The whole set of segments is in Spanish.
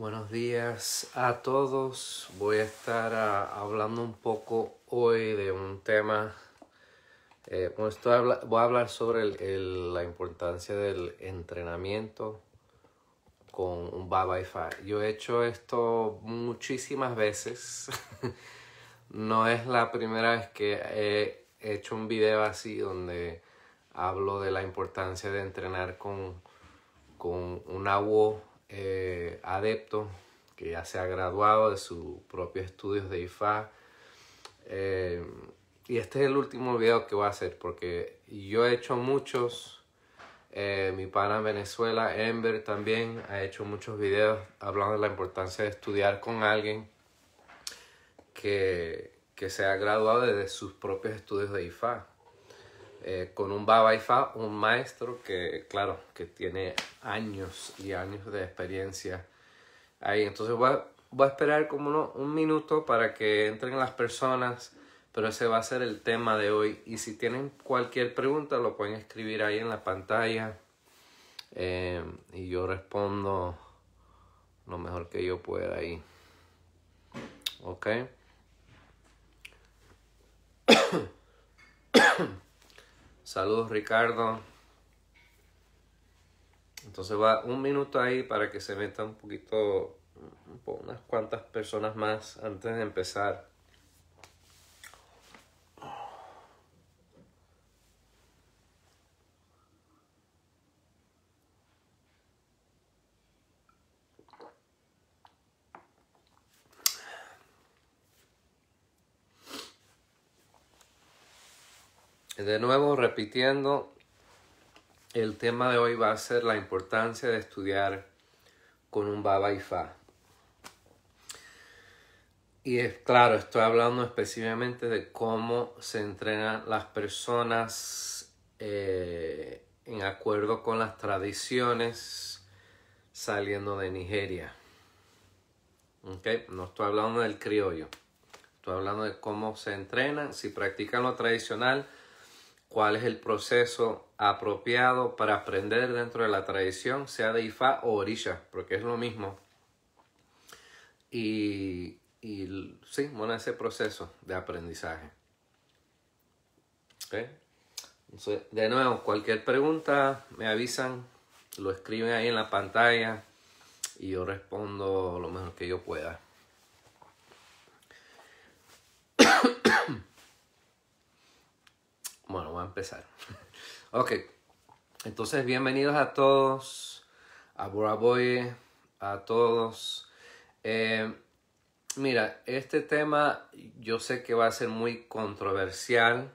Buenos días a todos. Voy a estar ah, hablando un poco hoy de un tema. Eh, voy a hablar sobre la importancia del entrenamiento con un Baba Yo he hecho esto muchísimas veces. no es la primera vez que he hecho un video así donde hablo de la importancia de entrenar con, con agua eh, adepto que ya se ha graduado de sus propios estudios de IFA. Eh, y este es el último video que voy a hacer porque yo he hecho muchos. Eh, mi pana en Venezuela, Ember, también ha hecho muchos videos hablando de la importancia de estudiar con alguien que, que se ha graduado de sus propios estudios de IFA. Eh, con un Baba fa un maestro que, claro, que tiene años y años de experiencia ahí. Entonces voy a, a esperar como un minuto para que entren las personas, pero ese va a ser el tema de hoy. Y si tienen cualquier pregunta, lo pueden escribir ahí en la pantalla eh, y yo respondo lo mejor que yo pueda ahí. ¿Ok? Saludos Ricardo. Entonces va un minuto ahí para que se metan un poquito, unas cuantas personas más antes de empezar. De nuevo, repitiendo, el tema de hoy va a ser la importancia de estudiar con un baba y fa. Y es claro, estoy hablando específicamente de cómo se entrenan las personas eh, en acuerdo con las tradiciones saliendo de Nigeria. Okay? No estoy hablando del criollo, estoy hablando de cómo se entrenan, si practican lo tradicional, cuál es el proceso apropiado para aprender dentro de la tradición, sea de Ifá o Orisha, porque es lo mismo. Y, sí, bueno, ese proceso de aprendizaje. ¿Okay? de nuevo, cualquier pregunta me avisan, lo escriben ahí en la pantalla y yo respondo lo mejor que yo pueda. Bueno, voy a empezar. ok, entonces bienvenidos a todos, a Boraboy, a todos. Eh, mira, este tema yo sé que va a ser muy controversial,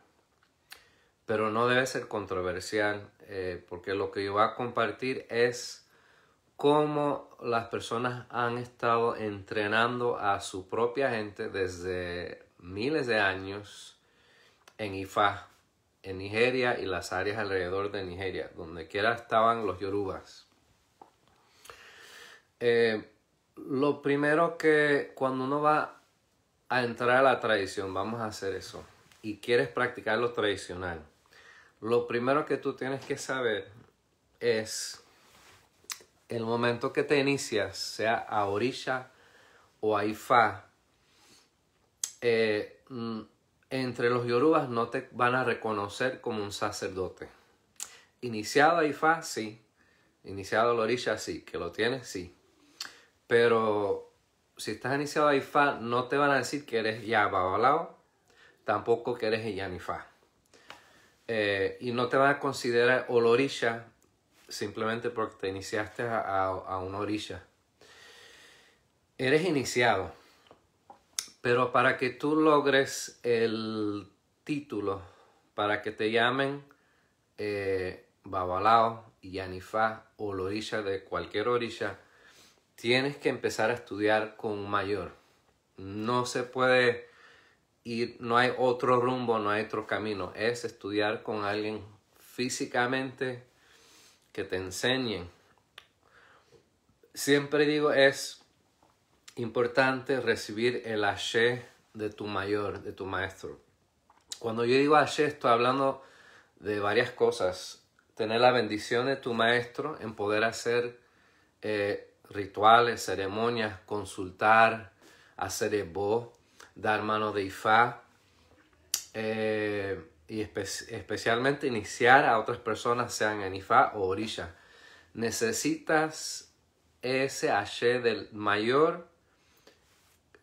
pero no debe ser controversial, eh, porque lo que yo voy a compartir es cómo las personas han estado entrenando a su propia gente desde miles de años en IFA en Nigeria y las áreas alrededor de Nigeria, donde quiera estaban los yorubas. Eh, lo primero que cuando uno va a entrar a la tradición, vamos a hacer eso, y quieres practicar lo tradicional, lo primero que tú tienes que saber es el momento que te inicias, sea a orisha o a ifá, eh, mm, entre los yorubas no te van a reconocer como un sacerdote. Iniciado a Ifá, sí. Iniciado a la sí. Que lo tienes, sí. Pero si estás iniciado a Ifá, no te van a decir que eres Yababalao, tampoco que eres Yanifá. Eh, y no te van a considerar Olorisha simplemente porque te iniciaste a, un a una orilla. Eres iniciado pero para que tú logres el título, para que te llamen eh, Babalao, Yanifá o la orilla de cualquier orilla, tienes que empezar a estudiar con mayor. No se puede ir, no hay otro rumbo, no hay otro camino. Es estudiar con alguien físicamente que te enseñe. Siempre digo es importante recibir el Ashe de tu mayor, de tu maestro. Cuando yo digo Ashe, estoy hablando de varias cosas. Tener la bendición de tu maestro en poder hacer eh, rituales, ceremonias, consultar, hacer ebo, dar mano de Ifá. Eh, y especialmente iniciar a otras personas, sean en Ifá o Orilla. Necesitas ese Ashe del mayor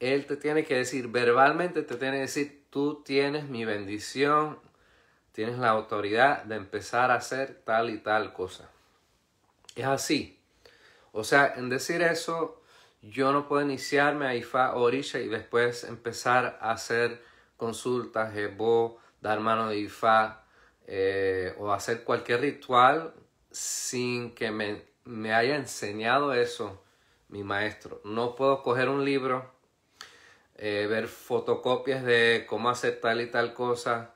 él te tiene que decir, verbalmente te tiene que decir, tú tienes mi bendición, tienes la autoridad de empezar a hacer tal y tal cosa. Es así. O sea, en decir eso, yo no puedo iniciarme a o Orisha y después empezar a hacer consultas, Jebo, dar mano de Ifa eh, o hacer cualquier ritual sin que me, me haya enseñado eso mi maestro. No puedo coger un libro eh, ver fotocopias de cómo hacer tal y tal cosa,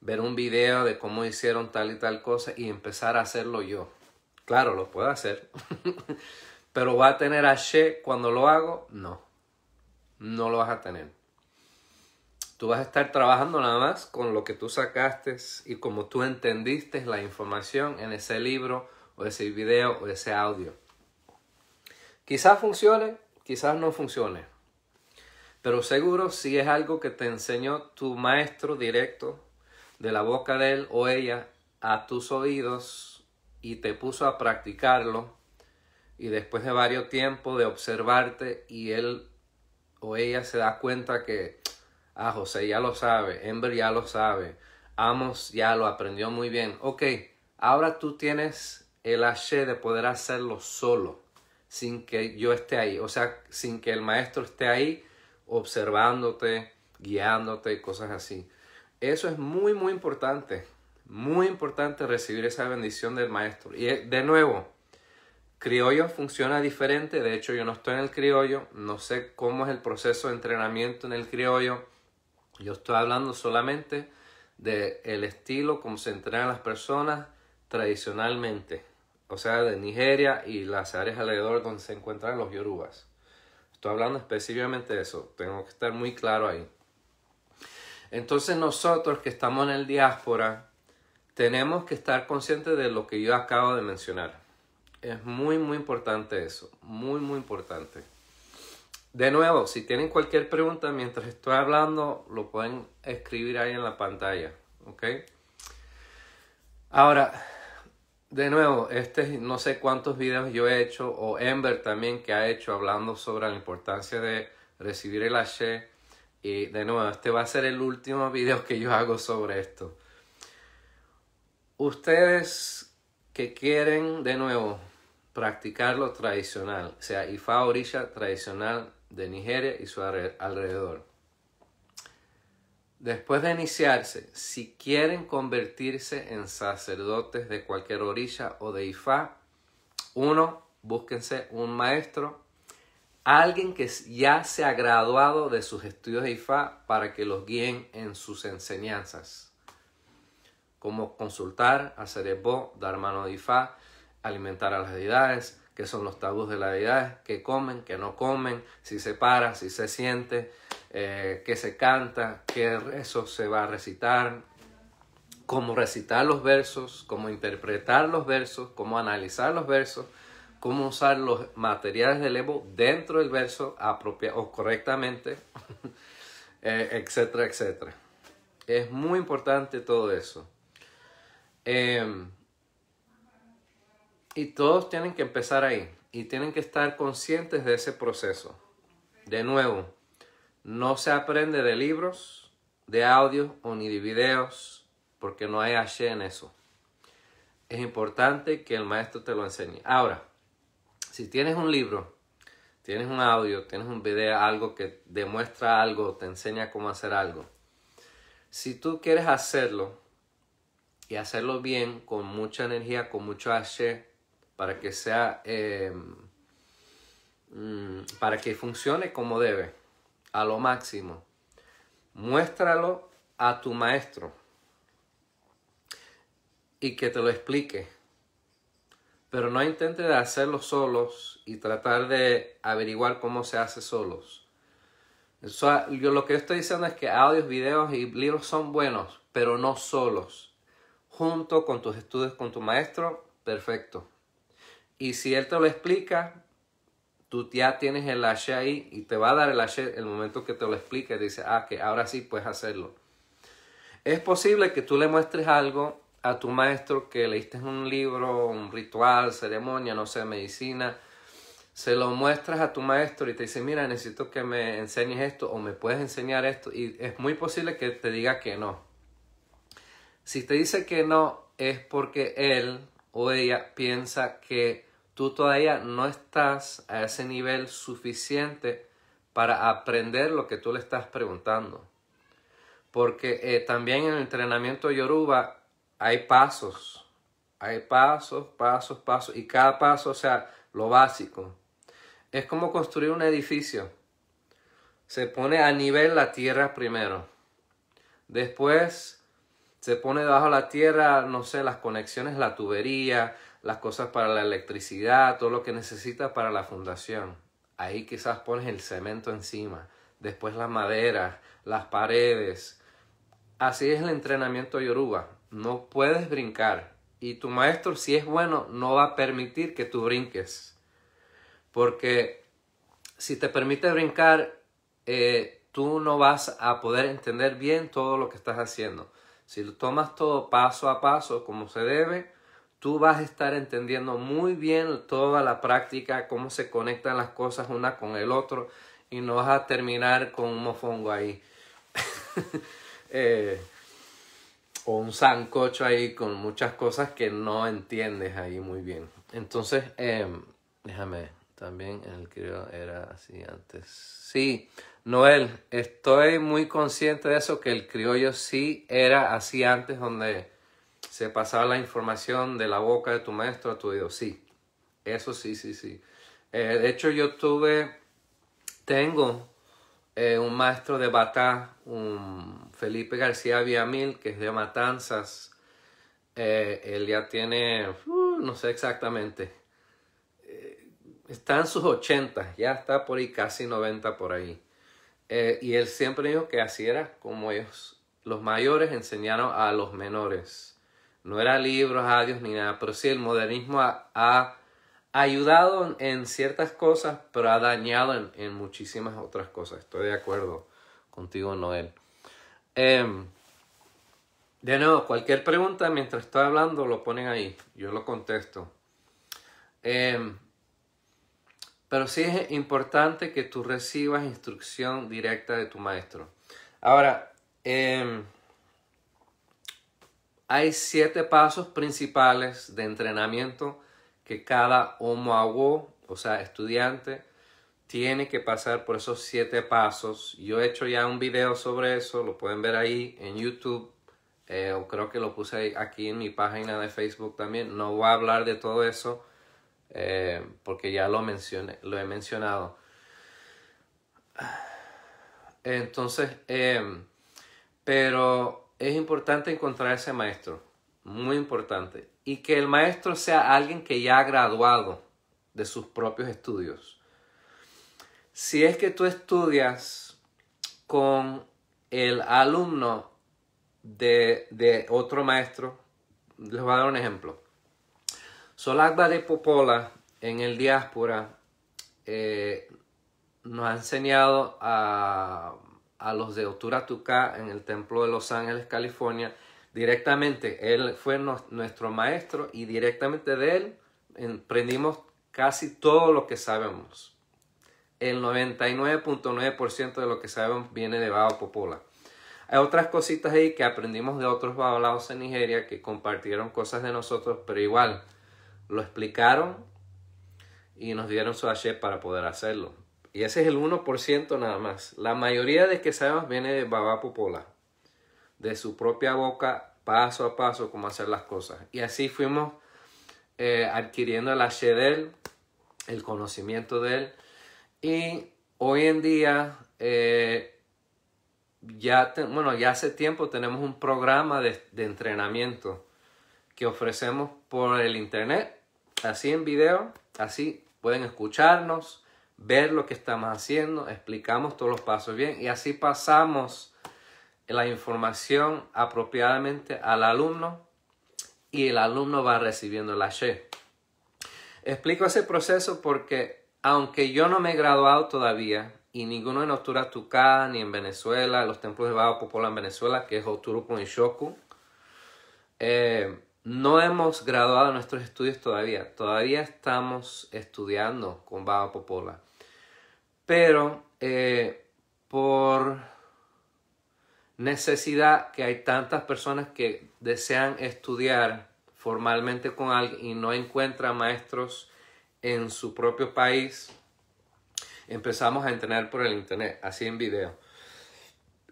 ver un video de cómo hicieron tal y tal cosa y empezar a hacerlo yo. Claro, lo puedo hacer, pero va a tener a She cuando lo hago, no, no lo vas a tener. Tú vas a estar trabajando nada más con lo que tú sacaste y como tú entendiste la información en ese libro o ese video o ese audio. Quizás funcione, quizás no funcione. Pero seguro si es algo que te enseñó tu maestro directo de la boca de él o ella a tus oídos y te puso a practicarlo y después de varios tiempos de observarte y él o ella se da cuenta que, a ah, José ya lo sabe, Ember ya lo sabe, Amos ya lo aprendió muy bien. Ok, ahora tú tienes el H de poder hacerlo solo, sin que yo esté ahí, o sea, sin que el maestro esté ahí observándote, guiándote, y cosas así. Eso es muy, muy importante. Muy importante recibir esa bendición del maestro. Y eh, de nuevo, criollo funciona diferente. De hecho, yo no estoy en el criollo. No sé cómo es el proceso de entrenamiento en el criollo. Yo estoy hablando solamente del el estilo como se entrenan las personas tradicionalmente. O sea, de Nigeria y las áreas alrededor donde se encuentran los yorubas. Estoy hablando específicamente de eso. Tengo que estar muy claro ahí. Entonces nosotros que estamos en el diáspora, tenemos que estar conscientes de lo que yo acabo de mencionar. Es muy, muy importante eso. Muy, muy importante. De nuevo, si tienen cualquier pregunta mientras estoy hablando, lo pueden escribir ahí en la pantalla. ¿Ok? Ahora, de nuevo, este no sé cuántos videos yo he hecho, o Ember también que ha hecho hablando sobre la importancia de recibir el H. Y de nuevo, este va a ser el último video que yo hago sobre esto. Ustedes que quieren de nuevo practicar lo tradicional, o sea, Ifa Orisha tradicional de Nigeria y su alrededor. Después de iniciarse, si quieren convertirse en sacerdotes de cualquier orilla o de Ifá, uno, búsquense un maestro, alguien que ya se ha graduado de sus estudios de Ifá para que los guíen en sus enseñanzas, como consultar hacer Ebo, dar mano de Ifá, alimentar a las deidades, que son los tabús de la deidad, que comen, que no comen, si se para, si se siente, eh, que se canta, que eso se va a recitar, cómo recitar los versos, cómo interpretar los versos, cómo analizar los versos, cómo usar los materiales del Evo dentro del verso apropiado correctamente, eh, etcétera, etcétera. Es muy importante todo eso. Em, y todos tienen que empezar ahí y tienen que estar conscientes de ese proceso. De nuevo, no se aprende de libros, de audio. o ni de videos, porque no hay H en eso. Es importante que el maestro te lo enseñe. Ahora, si tienes un libro, tienes un audio, tienes un video, algo que demuestra algo, te enseña cómo hacer algo. Si tú quieres hacerlo y hacerlo bien, con mucha energía, con mucho H, para que sea, eh, mm, para que funcione como debe, a lo máximo. Muéstralo a tu maestro y que te lo explique. Pero no intente hacerlo solos y tratar de averiguar cómo se hace solos. yo lo que yo estoy diciendo es que audios, videos y libros son buenos, pero no solos. Junto con tus estudios, con tu maestro, perfecto. Y si él te lo explica, tú ya tienes el hache ahí y te va a dar el hache el momento que te lo explique. dice, ah, que ahora sí puedes hacerlo. Es posible que tú le muestres algo a tu maestro que leíste un libro, un ritual, ceremonia, no sé, medicina. Se lo muestras a tu maestro y te dice, mira, necesito que me enseñes esto o me puedes enseñar esto. Y es muy posible que te diga que no. Si te dice que no, es porque él o ella piensa que tú todavía no estás a ese nivel suficiente para aprender lo que tú le estás preguntando. Porque eh, también en el entrenamiento Yoruba hay pasos, hay pasos, pasos, pasos, y cada paso, o sea, lo básico. Es como construir un edificio. Se pone a nivel la tierra primero. Después se pone debajo de la tierra, no sé, las conexiones, la tubería, las cosas para la electricidad, todo lo que necesitas para la fundación. Ahí quizás pones el cemento encima, después las maderas, las paredes. Así es el entrenamiento yoruba. No puedes brincar. Y tu maestro, si es bueno, no va a permitir que tú brinques. Porque si te permite brincar, eh, tú no vas a poder entender bien todo lo que estás haciendo. Si lo tomas todo paso a paso como se debe, tú vas a estar entendiendo muy bien toda la práctica, cómo se conectan las cosas una con el otro y no vas a terminar con un mofongo ahí. Eh, o un sancocho ahí con muchas cosas que no entiendes ahí muy bien. Entonces, em, déjame, también el criollo era así antes. Sí, Noel, estoy muy consciente de eso, que el criollo sí era así antes, donde se pasaba la información de la boca de tu maestro a tu oído. Sí, eso sí, sí, sí. Eh, de hecho, yo tuve, tengo eh, un maestro de Batá, un Felipe García Villamil, que es de Matanzas. Eh, él ya tiene, uh, no sé exactamente, está en sus 80, ya está por ahí casi noventa por ahí. y él siempre dijo que así era como ellos, los mayores enseñaron a los menores no era libros, adios ni nada, pero sí el modernismo ha, ayudado en ciertas cosas, pero ha dañado en, muchísimas otras cosas. Estoy de acuerdo contigo, Noel. Em, de nuevo, cualquier pregunta mientras estoy hablando lo ponen ahí, yo lo contesto. Em, pero sí es importante que tú recibas instrucción directa de tu maestro. Ahora, em, hay siete pasos principales de entrenamiento que cada homo o sea, estudiante, tiene que pasar por esos siete pasos. Yo he hecho ya un video sobre eso, lo pueden ver ahí en YouTube, eh, o creo que lo puse aquí en mi página de Facebook también. No voy a hablar de todo eso eh, porque ya lo, mencioné, lo he mencionado. Entonces, eh, pero es importante encontrar ese maestro, muy importante. Y que el maestro sea alguien que ya ha graduado de sus propios estudios. Si es que tú estudias con el alumno de, otro maestro, les voy a dar un ejemplo. Solagba de Popola en el diáspora eh, nos ha enseñado a a los de Otura en el Templo de Los Ángeles, California. Directamente, él fue nuestro maestro y directamente de él aprendimos casi todo lo que sabemos. El 99.9% de lo que sabemos viene de Baba Popola. Hay otras cositas ahí que aprendimos de otros laos en Nigeria que compartieron cosas de nosotros, pero igual lo explicaron y nos dieron su hache para poder hacerlo. Y ese es el 1% nada más. La mayoría de que sabemos viene de Baba Popola, de su propia boca, paso a paso, cómo hacer las cosas. Y así fuimos eh, adquiriendo el H el conocimiento de él. Y hoy en día, eh, ya bueno, ya hace tiempo tenemos un programa de, de entrenamiento que ofrecemos por el internet, así en video, así pueden escucharnos ver lo que estamos haciendo, explicamos todos los pasos bien y así pasamos la información apropiadamente al alumno y el alumno va recibiendo la She. Explico ese proceso porque aunque yo no me he graduado todavía y ninguno en Otura Tucá ni en Venezuela, los templos de Baba Popola en Venezuela, que es Oturu Shoku, eh, no hemos graduado nuestros estudios todavía. Todavía estamos estudiando con Baba Popola pero eh, por necesidad que hay tantas personas que desean estudiar formalmente con alguien y no encuentran maestros en su propio país, empezamos a entrenar por el internet, así en video.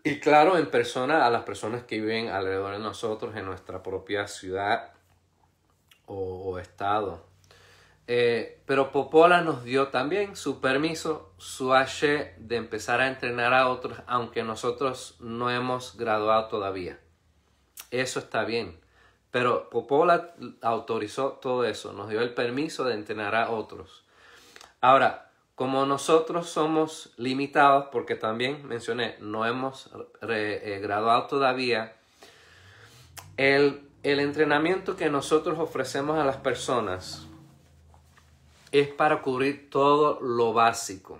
Y claro, en persona a las personas que viven alrededor de nosotros, en nuestra propia ciudad o estado. Eh, pero Popola nos dio también su permiso, su H de empezar a entrenar a otros, aunque nosotros no hemos graduado todavía. Eso está bien. Pero Popola autorizó todo eso, nos dio el permiso de entrenar a otros. Ahora, como nosotros somos limitados, porque también mencioné, no hemos eh, graduado todavía, el entrenamiento que nosotros ofrecemos a las personas es para cubrir todo lo básico,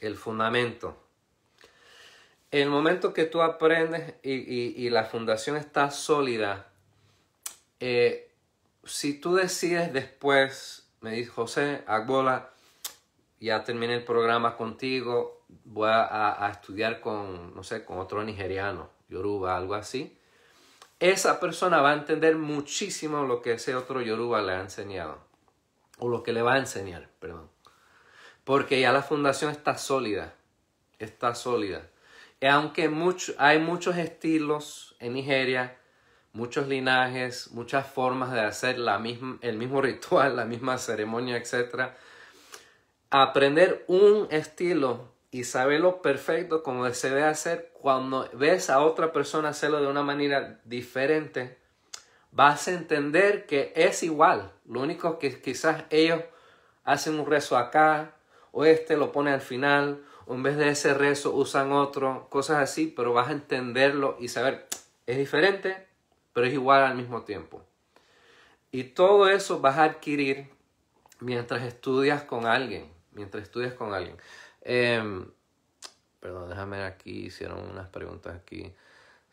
el fundamento. El momento que tú aprendes y, la fundación está sólida, eh, si tú decides después, me dice José Agbola, ya terminé el programa contigo, voy a, a, estudiar con, no sé, con otro nigeriano, yoruba, algo así. Esa persona va a entender muchísimo lo que ese otro yoruba le ha enseñado o lo que le va a enseñar, perdón. Porque ya la fundación está sólida, está sólida. Y aunque hay muchos estilos en Nigeria, muchos linajes, muchas formas de hacer la misma, el mismo ritual, la misma ceremonia, etcétera, Aprender un estilo y saberlo perfecto como se debe hacer cuando ves a otra persona hacerlo de una manera diferente vas a entender que es igual. Lo único que quizás ellos hacen un rezo acá, o este lo pone al final, o en vez de ese rezo usan otro, cosas así, pero vas a entenderlo y saber, es diferente, pero es igual al mismo tiempo. Y todo eso vas a adquirir mientras estudias con alguien, mientras estudias con alguien. Em, perdón, déjame ver aquí, hicieron unas preguntas aquí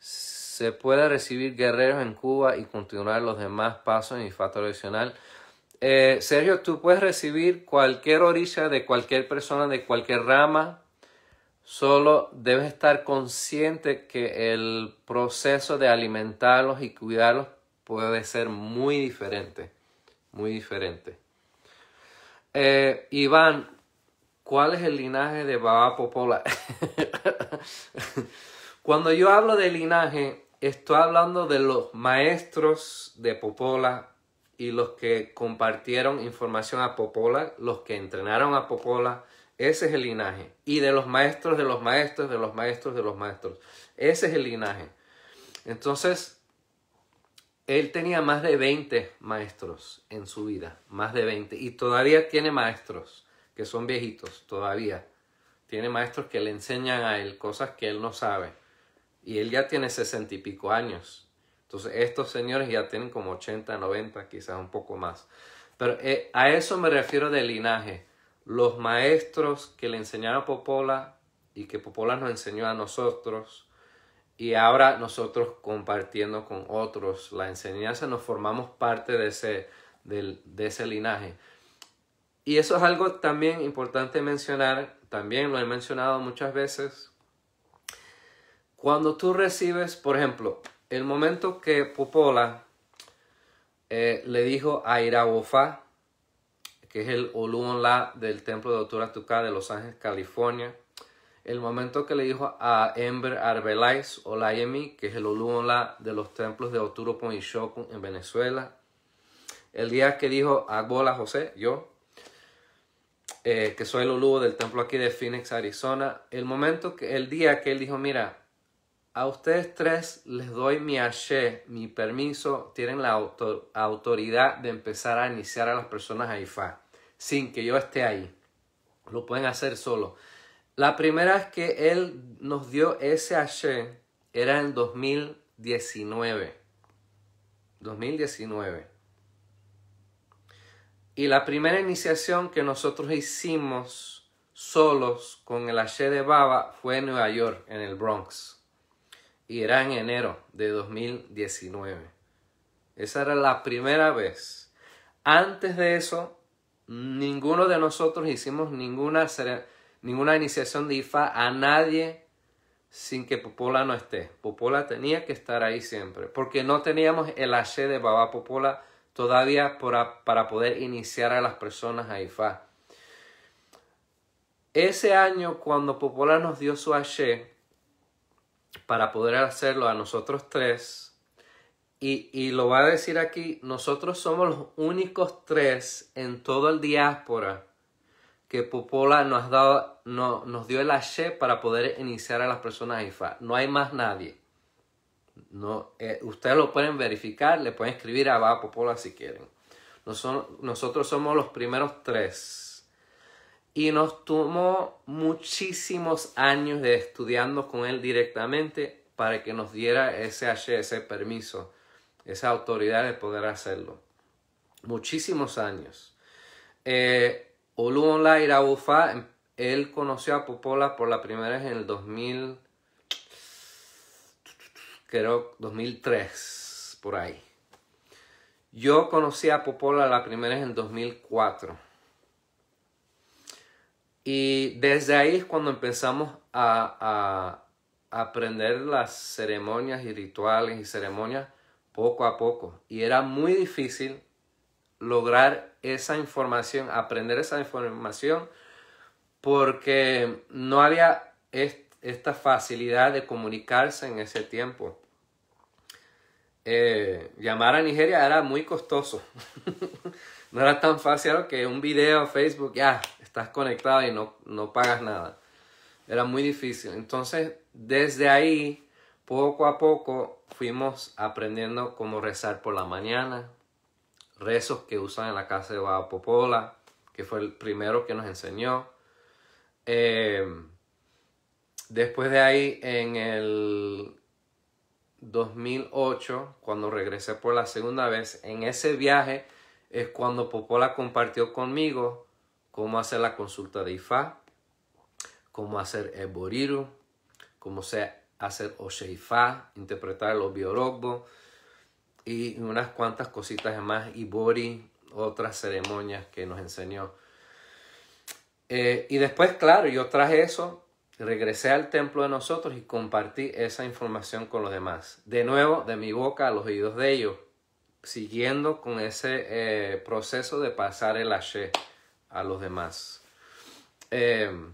se puede recibir guerreros en Cuba y continuar los demás pasos en infarto tradicional. Eh, Sergio, tú puedes recibir cualquier orilla de cualquier persona, de cualquier rama. Solo debes estar consciente que el proceso de alimentarlos y cuidarlos puede ser muy diferente. Muy diferente. Eh, Iván, ¿cuál es el linaje de Baba Popola? Cuando yo hablo de linaje, estoy hablando de los maestros de Popola y los que compartieron información a Popola, los que entrenaron a Popola. Ese es el linaje. Y de los maestros, de los maestros, de los maestros, de los maestros. Ese es el linaje. Entonces, él tenía más de 20 maestros en su vida, más de 20. Y todavía tiene maestros que son viejitos, todavía. Tiene maestros que le enseñan a él cosas que él no sabe. Y él ya tiene sesenta y pico años. Entonces estos señores ya tienen como 80, 90, quizás un poco más. Pero eh, a eso me refiero del linaje. Los maestros que le enseñaron a Popola y que Popola nos enseñó a nosotros y ahora nosotros compartiendo con otros la enseñanza, nos formamos parte de ese, de ese linaje. Y eso es algo también importante mencionar, también lo he mencionado muchas veces cuando tú recibes, por ejemplo, el momento que Popola eh, le dijo a Irawofa, que es el la del templo de Otura Tucá de Los Ángeles, California, el momento que le dijo a Ember Arbelais Olayemi, que es el la de los templos de Oturo Ponishoku en Venezuela, el día que dijo a Bola José, yo, eh, que soy el Olubo del templo aquí de Phoenix, Arizona, el momento, que, el día que él dijo, mira, a ustedes tres les doy mi ayer, mi permiso, tienen la autoridad de empezar a iniciar a las personas a IFA sin que yo esté ahí. Lo pueden hacer solo. La primera vez que él nos dio ese ayer, era en 2019. 2019. Y la primera iniciación que nosotros hicimos solos con el ayer de Baba fue en Nueva York, en el Bronx y era en enero de 2019. Esa era la primera vez. Antes de eso, ninguno de nosotros hicimos ninguna, ninguna iniciación de IFA a nadie sin que Popola no esté. Popola tenía que estar ahí siempre, porque no teníamos el H de Baba Popola todavía para, poder iniciar a las personas a IFA. Ese año, cuando Popola nos dio su H, para poder hacerlo a nosotros tres. Y, y lo va a decir aquí, nosotros somos los únicos tres en toda el diáspora que Popola nos, nos dio el hache para poder iniciar a las personas a IFA. No hay más nadie. No, eh, ustedes lo pueden verificar, le pueden escribir a Popola si quieren. nosotros somos los primeros tres y nos tomó muchísimos años de estudiando con él directamente para que nos diera ese, ese permiso, esa autoridad de poder hacerlo. Muchísimos años. Eh, Oluola Ufa, él conoció a Popola por la primera vez en el 2000, creo 2003, por ahí. Yo conocí a Popola la primera vez en 2004 y desde ahí es cuando empezamos a, aprender las ceremonias y rituales y ceremonias poco a poco. Y era muy difícil lograr esa información, aprender esa información, porque no había esta facilidad de comunicarse en ese tiempo. Eh, llamar a Nigeria era muy costoso. no era tan fácil que un video, Facebook, ya, estás conectado y no, no pagas nada. Era muy difícil. Entonces, desde ahí, poco a poco, fuimos aprendiendo cómo rezar por la mañana, rezos que usan en la casa de Baba Popola, que fue el primero que nos enseñó. Eh, después de ahí, en el 2008, cuando regresé por la segunda vez, en ese viaje, es cuando Popola compartió conmigo cómo hacer la consulta de Ifá, cómo hacer el boriru, cómo hacer Osheifá, interpretar los biorobos y unas cuantas cositas más, Ibori, otras ceremonias que nos enseñó. Eh, y después, claro, yo traje eso, regresé al templo de nosotros y compartí esa información con los demás. De nuevo, de mi boca a los oídos de ellos siguiendo con ese eh, proceso de pasar el ashe a los demás. Em,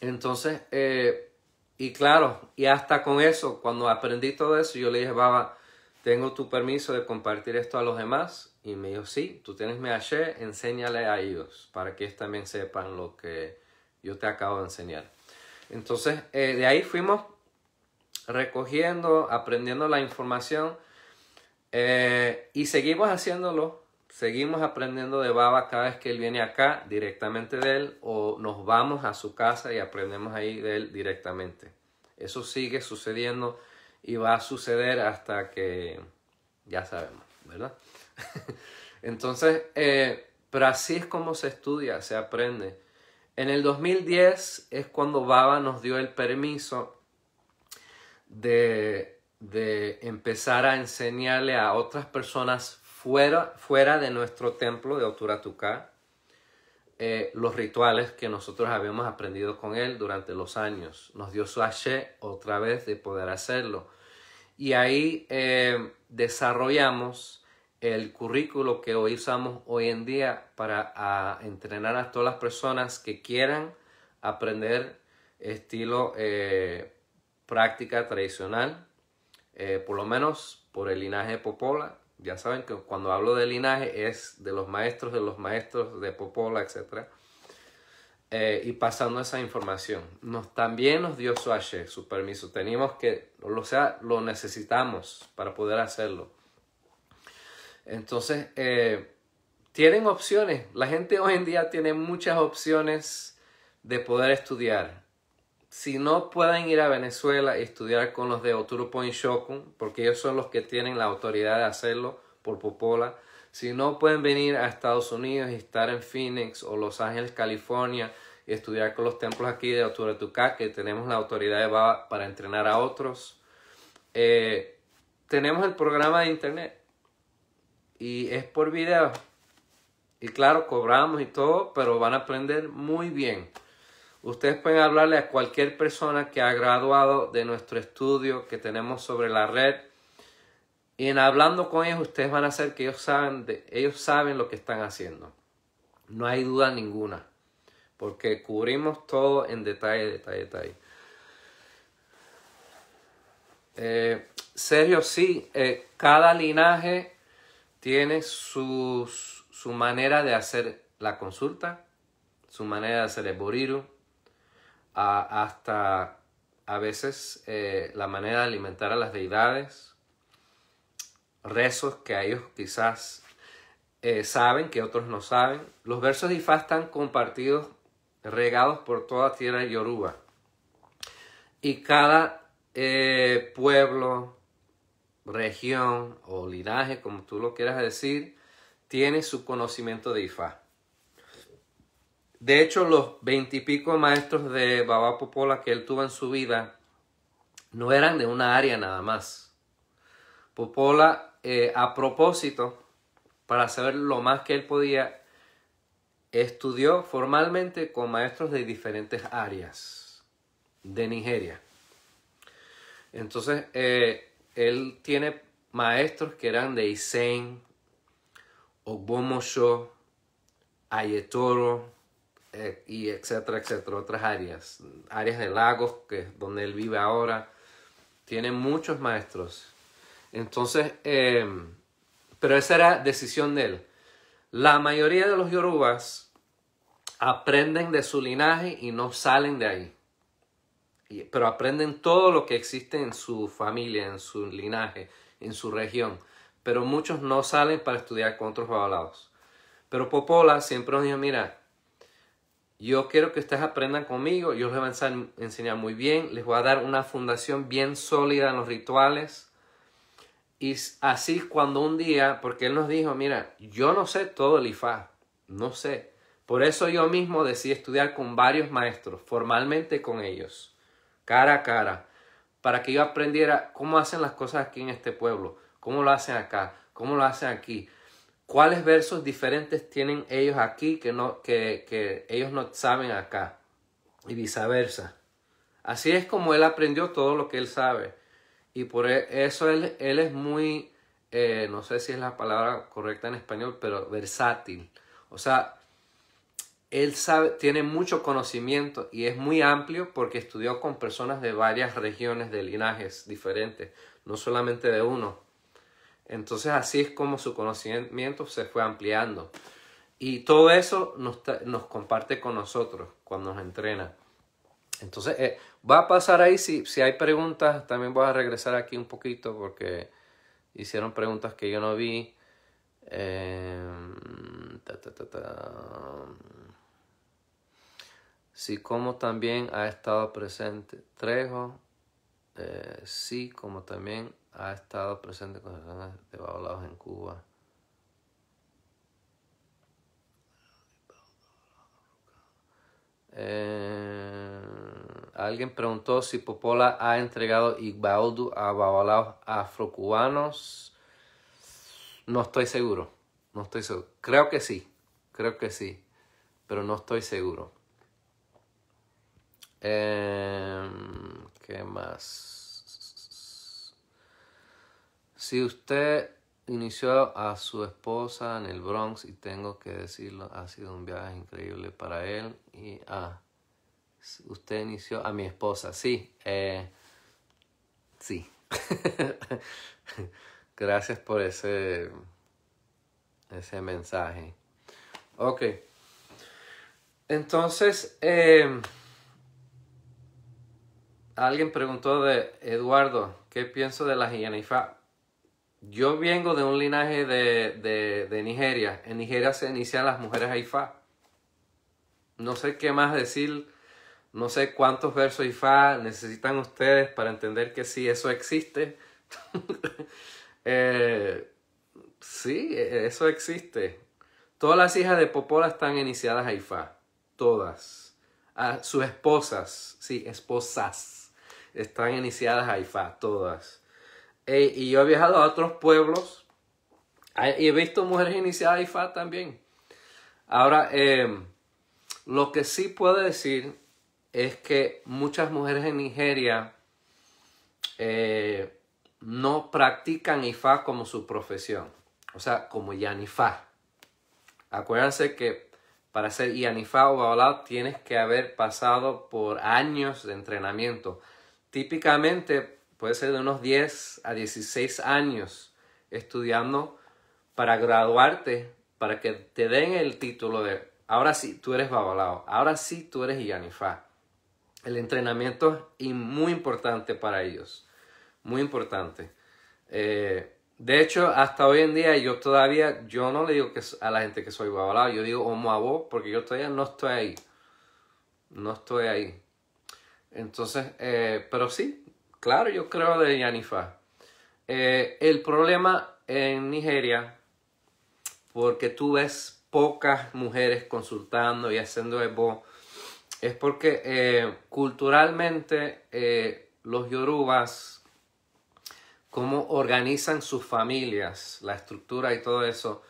entonces, eh, y claro, y hasta con eso, cuando aprendí todo eso, yo le dije, Baba, ¿tengo tu permiso de compartir esto a los demás? Y me dijo, sí, tú tienes mi ashe enséñale a ellos, para que ellos también sepan lo que yo te acabo de enseñar. Entonces, eh, de ahí fuimos recogiendo, aprendiendo la información eh, y seguimos haciéndolo, seguimos aprendiendo de Baba cada vez que él viene acá directamente de él o nos vamos a su casa y aprendemos ahí de él directamente. Eso sigue sucediendo y va a suceder hasta que ya sabemos, ¿verdad? Entonces, eh, pero así es como se estudia, se aprende. En el 2010 es cuando Baba nos dio el permiso de de empezar a enseñarle a otras personas fuera, de nuestro templo de Oturatuká eh, los rituales que nosotros habíamos aprendido con él durante los años. Nos dio su otra vez de poder hacerlo. Y ahí eh, desarrollamos el currículo que hoy usamos hoy en día para entrenar a todas las personas que quieran aprender estilo eh, práctica tradicional eh, por lo menos por el linaje de Popola. Ya saben que cuando hablo de linaje es de los maestros, de los maestros de Popola, etc. Eh, y pasando esa información. Nos, también nos dio su su permiso. Tenemos que, o sea, lo necesitamos para poder hacerlo. Entonces, eh, tienen opciones. La gente hoy en día tiene muchas opciones de poder estudiar si no pueden ir a Venezuela y estudiar con los de Oturupo y Shokun, porque ellos son los que tienen la autoridad de hacerlo por Popola, si no pueden venir a Estados Unidos y estar en Phoenix o Los Ángeles, California, y estudiar con los templos aquí de Tuca que tenemos la autoridad para entrenar a otros, eh, tenemos el programa de internet y es por video. Y claro, cobramos y todo, pero van a aprender muy bien. Ustedes pueden hablarle a cualquier persona que ha graduado de nuestro estudio que tenemos sobre la red. Y en hablando con ellos, ustedes van a hacer que ellos saben, ellos saben lo que están haciendo. No hay duda ninguna. Porque cubrimos todo en detalle, detalle, detalle. Eh, Sergio serio, sí, eh, cada linaje tiene su, su manera de hacer la consulta, su manera de hacer el boriru, hasta a veces eh, la manera de alimentar a las deidades, rezos que ellos quizás eh, saben, que otros no saben. Los versos de Ifá están compartidos, regados por toda tierra yoruba. Y cada eh, pueblo, región o linaje, como tú lo quieras decir, tiene su conocimiento de Ifá. De hecho, los veintipico maestros de Baba Popola que él tuvo en su vida no eran de una área nada más. Popola, eh, a propósito, para saber lo más que él podía, estudió formalmente con maestros de diferentes áreas de Nigeria. Entonces, eh, él tiene maestros que eran de Isen, Obomosho, Ayetoro, eh, y etcétera, etcétera, otras áreas, áreas de lagos, que es donde él vive ahora, tiene muchos maestros. Entonces, eh, pero esa era decisión de él. La mayoría de los yorubas aprenden de su linaje y no salen de ahí. pero aprenden todo lo que existe en su familia, en su linaje, en su región. Pero muchos no salen para estudiar con otros babalados. Pero Popola siempre nos dijo, mira, yo quiero que ustedes aprendan conmigo, yo les voy a enseñar muy bien, les voy a dar una fundación bien sólida en los rituales. Y así cuando un día, porque él nos dijo, mira, yo no sé todo el Ifá. no sé. Por eso yo mismo decidí estudiar con varios maestros, formalmente con ellos, cara a cara, para que yo aprendiera cómo hacen las cosas aquí en este pueblo, cómo lo hacen acá, cómo lo hacen aquí, ¿Cuáles versos diferentes tienen ellos aquí que, no, que, ellos no saben acá? Y viceversa. Así es como él aprendió todo lo que él sabe. Y por e, eso él, él es muy, eh, no sé si es la palabra correcta en español, pero versátil. O sea, él sabe, tiene mucho conocimiento y es muy amplio porque estudió con personas de varias regiones, de linajes diferentes, no solamente de uno. Entonces así es como su conocimiento se fue ampliando. Y todo eso nos, comparte con nosotros cuando nos entrena. Entonces, eh, va a pasar ahí, si, si hay preguntas, también voy a regresar aquí un poquito porque hicieron preguntas que yo no vi. Em, sí, como también ha estado presente Trejo. Eh, sí, como también ha estado presente con personas de en Cuba. Eh, alguien preguntó si Popola ha entregado Igbaudu a babalaos afrocubanos. No estoy seguro. No estoy seguro. Creo que sí. Creo que sí. Pero no estoy seguro. Eh, ¿Qué más? Si usted inició a su esposa en el Bronx y tengo que decirlo, ha sido un viaje increíble para él y ah, usted inició a mi esposa, sí, eh, sí. Gracias por ese, ese mensaje. Ok. Entonces, eh, alguien preguntó de Eduardo, ¿qué pienso de la Jennifer yo vengo de un linaje de, Nigeria. En Nigeria se inician las mujeres Haifa. No sé qué más decir. No sé cuántos versos Ifá necesitan ustedes para entender que sí, eso existe. Eh, sí, e, e, eso existe. Todas las hijas de Popola están iniciadas a Ifá. Todas. sus esposas, sí, esposas, están iniciadas a Ifá, todas y yo he viajado a otros pueblos y he visto mujeres iniciadas a IFA también. Ahora, eh, lo que sí puedo decir es que muchas mujeres en Nigeria eh, no practican IFA como su profesión, o sea, como yanifa Acuérdense que para ser yanifa o Baolá tienes que haber pasado por años de entrenamiento. Típicamente puede ser de unos 10 a 16 años estudiando para graduarte, para que te den el título de ahora sí tú eres Babalao, ahora sí tú eres yanifa. El entrenamiento es muy importante para ellos, muy importante. Eh, de hecho, hasta hoy en día yo todavía, yo no le digo que a la gente que soy Babalao, yo digo voz, porque yo todavía no estoy ahí. No estoy ahí. Entonces, eh, pero sí, Claro, yo creo de Yanifa. Eh, el problema en Nigeria, porque tú ves pocas mujeres consultando y haciendo Ebo, es porque eh, culturalmente eh, los yorubas, cómo organizan sus familias, la estructura y todo eso,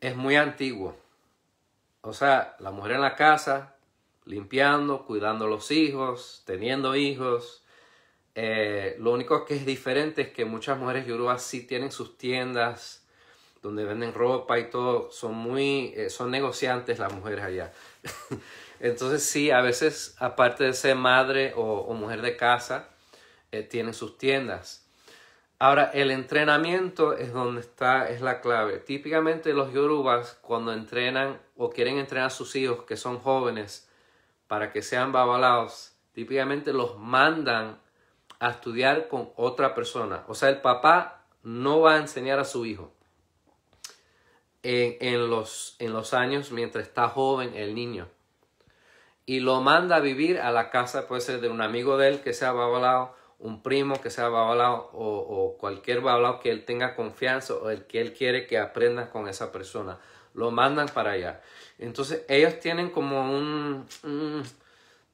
es muy antiguo. O sea, la mujer en la casa, limpiando, cuidando los hijos, teniendo hijos, eh, lo único que es diferente es que muchas mujeres yorubas sí tienen sus tiendas donde venden ropa y todo. Son muy, eh, son negociantes las mujeres allá. Entonces sí, a veces, aparte de ser madre o, mujer de casa, eh, tienen sus tiendas. Ahora, el entrenamiento es donde está, es la clave. Típicamente los yorubas cuando entrenan o quieren entrenar a sus hijos que son jóvenes para que sean babalados típicamente los mandan a estudiar con otra persona. O sea, el papá no va a enseñar a su hijo. En, los, en los años mientras está joven el niño. Y lo manda a vivir a la casa, puede ser de un amigo de él que sea babalao, un primo que sea babalao o, o cualquier babalado que él tenga confianza o el que él quiere que aprenda con esa persona. Lo mandan para allá. Entonces ellos tienen como un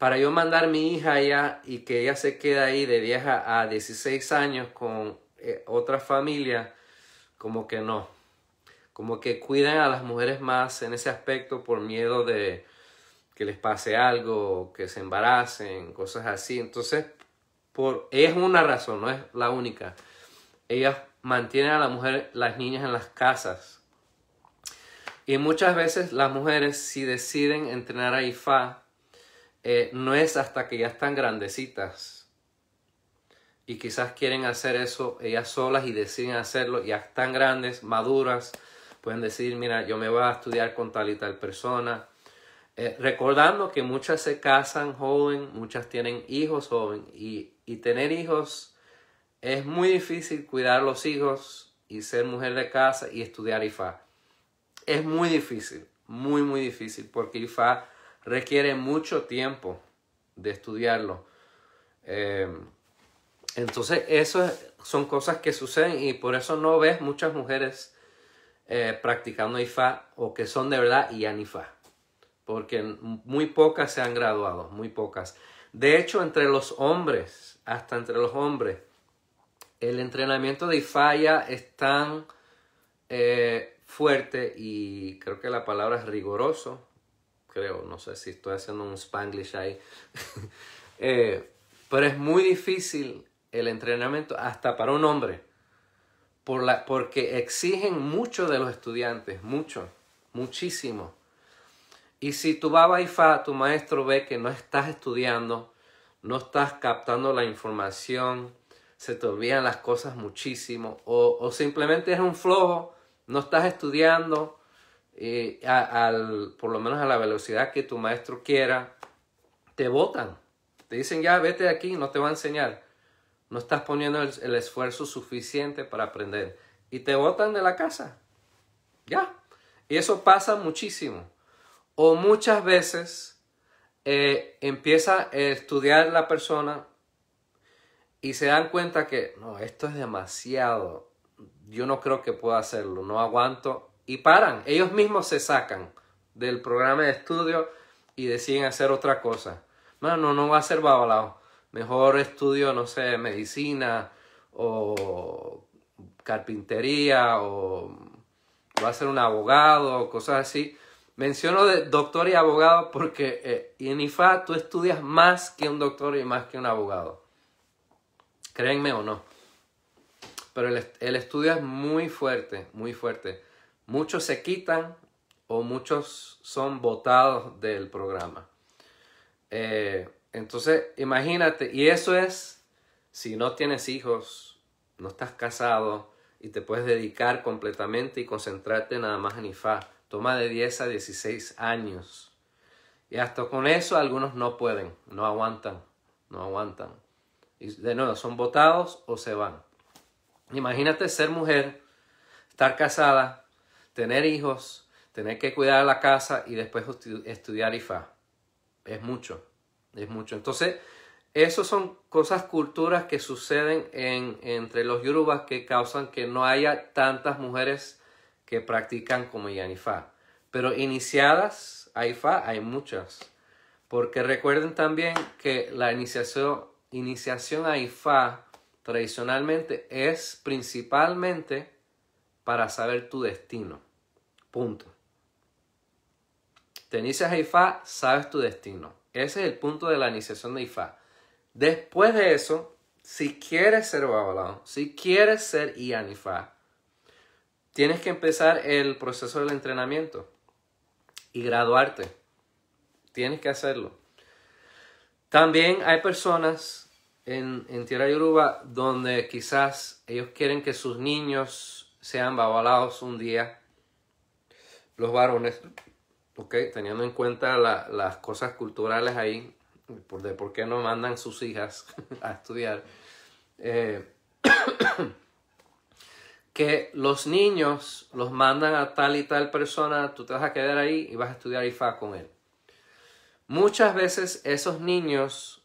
para yo mandar mi hija allá y que ella se quede ahí de vieja a 16 años con eh, otra familia, como que no. Como que cuidan a las mujeres más en ese aspecto por miedo de que les pase algo, que se embaracen, cosas así. Entonces, por, es una razón, no es la única. Ellas mantienen a la mujer, las niñas en las casas. Y muchas veces las mujeres, si deciden entrenar a IFA, eh, no es hasta que ya están grandecitas y quizás quieren hacer eso ellas solas y deciden hacerlo, ya están grandes, maduras, pueden decir, mira, yo me voy a estudiar con tal y tal persona. Eh, recordando que muchas se casan joven, muchas tienen hijos joven y, y tener hijos es muy difícil cuidar los hijos y ser mujer de casa y estudiar IFA. Es muy difícil, muy, muy difícil porque IFA requiere mucho tiempo de estudiarlo. Eh, entonces, eso son cosas que suceden y por eso no ves muchas mujeres eh, practicando IFA o que son de verdad y porque muy pocas se han graduado, muy pocas. De hecho, entre los hombres, hasta entre los hombres, el entrenamiento de IFA ya es tan eh, fuerte y creo que la palabra es rigoroso creo, no sé si estoy haciendo un spanglish ahí, eh, pero es muy difícil el entrenamiento hasta para un hombre, por porque exigen mucho de los estudiantes, mucho, muchísimo. Y si tu baba fa, tu maestro, ve que no estás estudiando, no estás captando la información, se te olvidan las cosas muchísimo, o, o simplemente es un flojo, no estás estudiando, eh, al, por lo menos a la velocidad que tu maestro quiera, te votan. Te dicen ya, vete de aquí, no te va a enseñar. No estás poniendo el, esfuerzo suficiente para aprender. Y te botan de la casa. Ya. Y eso pasa muchísimo. O muchas veces eh, empieza a estudiar la persona y se dan cuenta que, no, esto es demasiado. Yo no creo que pueda hacerlo. No aguanto y paran. Ellos mismos se sacan del programa de estudio y deciden hacer otra cosa. No, no va a ser babalao. Mejor estudio, no sé, medicina o carpintería o va a ser un abogado, o cosas así. Menciono de doctor y abogado porque eh, en IFA tú estudias más que un doctor y más que un abogado. Créenme o no. Pero el estudio es muy fuerte, muy fuerte. Muchos se quitan o muchos son votados del programa. Eh, entonces, imagínate, y eso es si no tienes hijos, no estás casado y te puedes dedicar completamente y concentrarte nada más en IFA. Toma de 10 a 16 años. Y hasta con eso algunos no pueden, no aguantan, no aguantan. Y de nuevo, son votados o se van. Imagínate ser mujer, estar casada, tener hijos, tener que cuidar la casa y después estudiar IFA. Es mucho, es mucho. Entonces, esas son cosas, culturas que suceden entre los yorubas que causan que no haya tantas mujeres que practican como Ifa, Pero iniciadas a Ifa hay muchas. Porque recuerden también que la iniciación, iniciación a Ifa tradicionalmente es principalmente para saber tu destino. Punto. Te inicias a IFA, sabes tu destino. Ese es el punto de la iniciación de IFA. Después de eso, si quieres ser babalado. si quieres ser IANIFA, tienes que empezar el proceso del entrenamiento y graduarte. Tienes que hacerlo. También hay personas en Tierra Yoruba donde quizás ellos quieren que sus niños sean babalados un día los varones, ¿ok? Teniendo en cuenta las cosas culturales ahí, por, de por qué no mandan sus hijas a estudiar, eh, que los niños los mandan a tal y tal persona, tú te vas a quedar ahí y vas a estudiar IFA con él. Muchas veces esos niños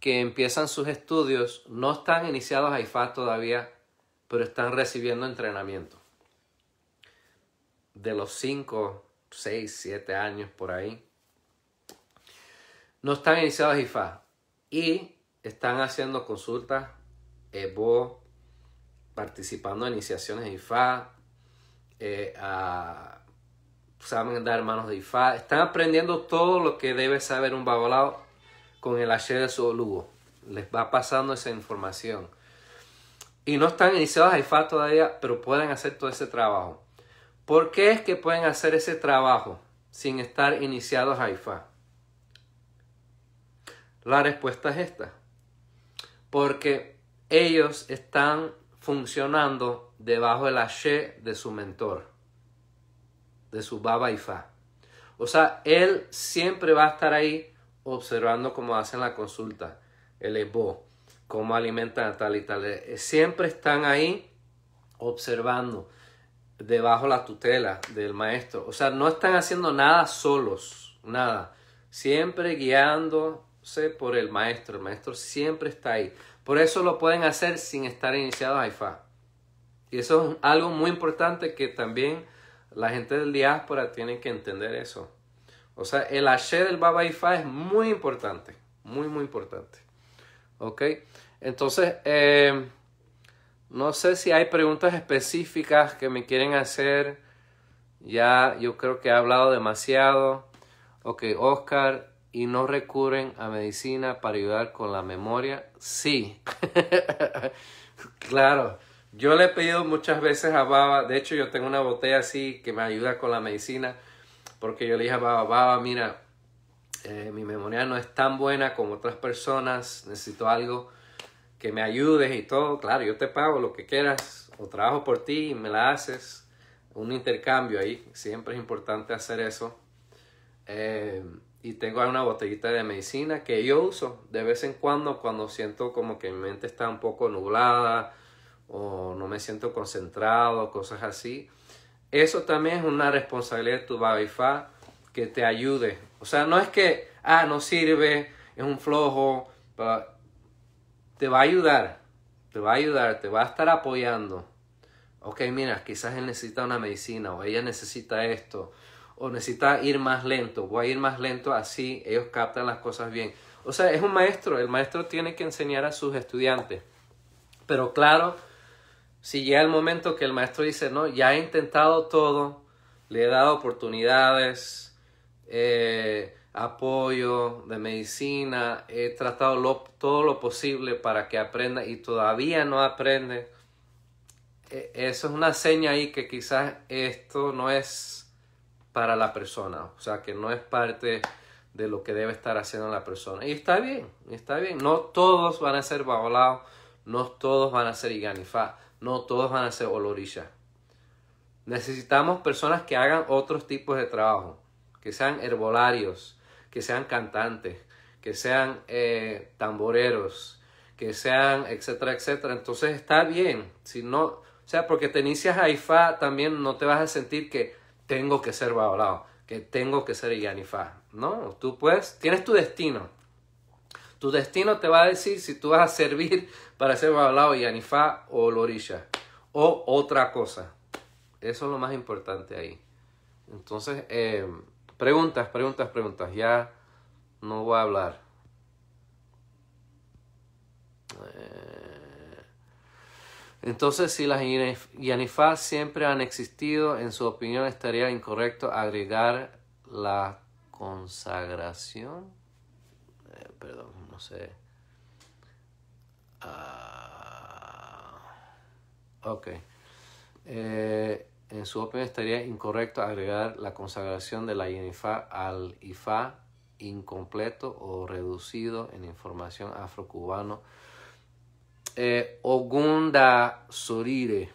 que empiezan sus estudios no están iniciados a IFA todavía pero están recibiendo entrenamiento. De los 5, 6, 7 años por ahí. No están iniciados IFA y están haciendo consultas EBO, participando en iniciaciones IFA, eh, saben dar manos de IFA, están aprendiendo todo lo que debe saber un babolado con el ayer de su lugo. Les va pasando esa información y no están iniciados a IFA todavía, pero pueden hacer todo ese trabajo. ¿Por qué es que pueden hacer ese trabajo sin estar iniciados a IFA? La respuesta es esta. Porque ellos están funcionando debajo de la de su mentor, de su baba Ifá. O sea, él siempre va a estar ahí observando cómo hacen la consulta, el EBO cómo alimentan a tal y tal. Eh, siempre están ahí observando debajo la tutela del maestro. O sea, no están haciendo nada solos, nada. Siempre guiándose por el maestro. El maestro siempre está ahí. Por eso lo pueden hacer sin estar iniciados a IFA. Y eso es algo muy importante que también la gente del diáspora tiene que entender eso. O sea, el hache del Baba Ifa es muy importante, muy, muy importante. ¿Ok? Entonces, eh, no sé si hay preguntas específicas que me quieren hacer. Ya yo creo que he hablado demasiado. Ok, Oscar, ¿y no recurren a medicina para ayudar con la memoria? Sí. claro. Yo le he pedido muchas veces a Baba, de hecho yo tengo una botella así que me ayuda con la medicina, porque yo le dije a Baba, Baba, mira, eh, mi memoria no es tan buena como otras personas, necesito algo que me ayudes y todo, claro, yo te pago lo que quieras o trabajo por ti y me la haces, un intercambio ahí, siempre es importante hacer eso. Eh, y tengo una botellita de medicina que yo uso de vez en cuando cuando siento como que mi mente está un poco nublada o no me siento concentrado, cosas así. Eso también es una responsabilidad de tu fa que te ayude o sea, no es que, ah, no sirve, es un flojo, te va a ayudar, te va a ayudar, te va a estar apoyando. Ok, mira, quizás él necesita una medicina o ella necesita esto o necesita ir más lento, voy a ir más lento así ellos captan las cosas bien. O sea, es un maestro, el maestro tiene que enseñar a sus estudiantes. Pero claro, si llega el momento que el maestro dice, no, ya he intentado todo, le he dado oportunidades, eh, apoyo de medicina, he tratado todo lo posible para que aprenda y todavía no aprende. E, eso es una seña ahí que quizás esto no es para la persona, o sea, que no es parte de lo que debe estar haciendo la persona. Y está bien, está bien. No todos van a ser baolados, no todos van a ser iganifá, no todos van a ser olorisha. Necesitamos personas que hagan otros tipos de trabajo que sean herbolarios, que sean cantantes, que sean eh, tamboreros, que sean, etcétera, etcétera. Entonces está bien, si no, o sea, porque te inicias a también no te vas a sentir que tengo que ser babalao, que tengo que ser Yanifá. No, tú puedes, tienes tu destino. Tu destino te va a decir si tú vas a servir para ser babalao, Yanifá o Lorisha o otra cosa. Eso es lo más importante ahí. Entonces, eh, Preguntas, preguntas, preguntas. Ya no voy a hablar. Eh, entonces, si las yanifas siempre han existido, en su opinión estaría incorrecto agregar la consagración. Eh, perdón, no sé. Ah, ok. Eh, en su opinión estaría incorrecto agregar la consagración de la INIFA al IFA incompleto o reducido en información afrocubano. Eh, Ogunda Sorire.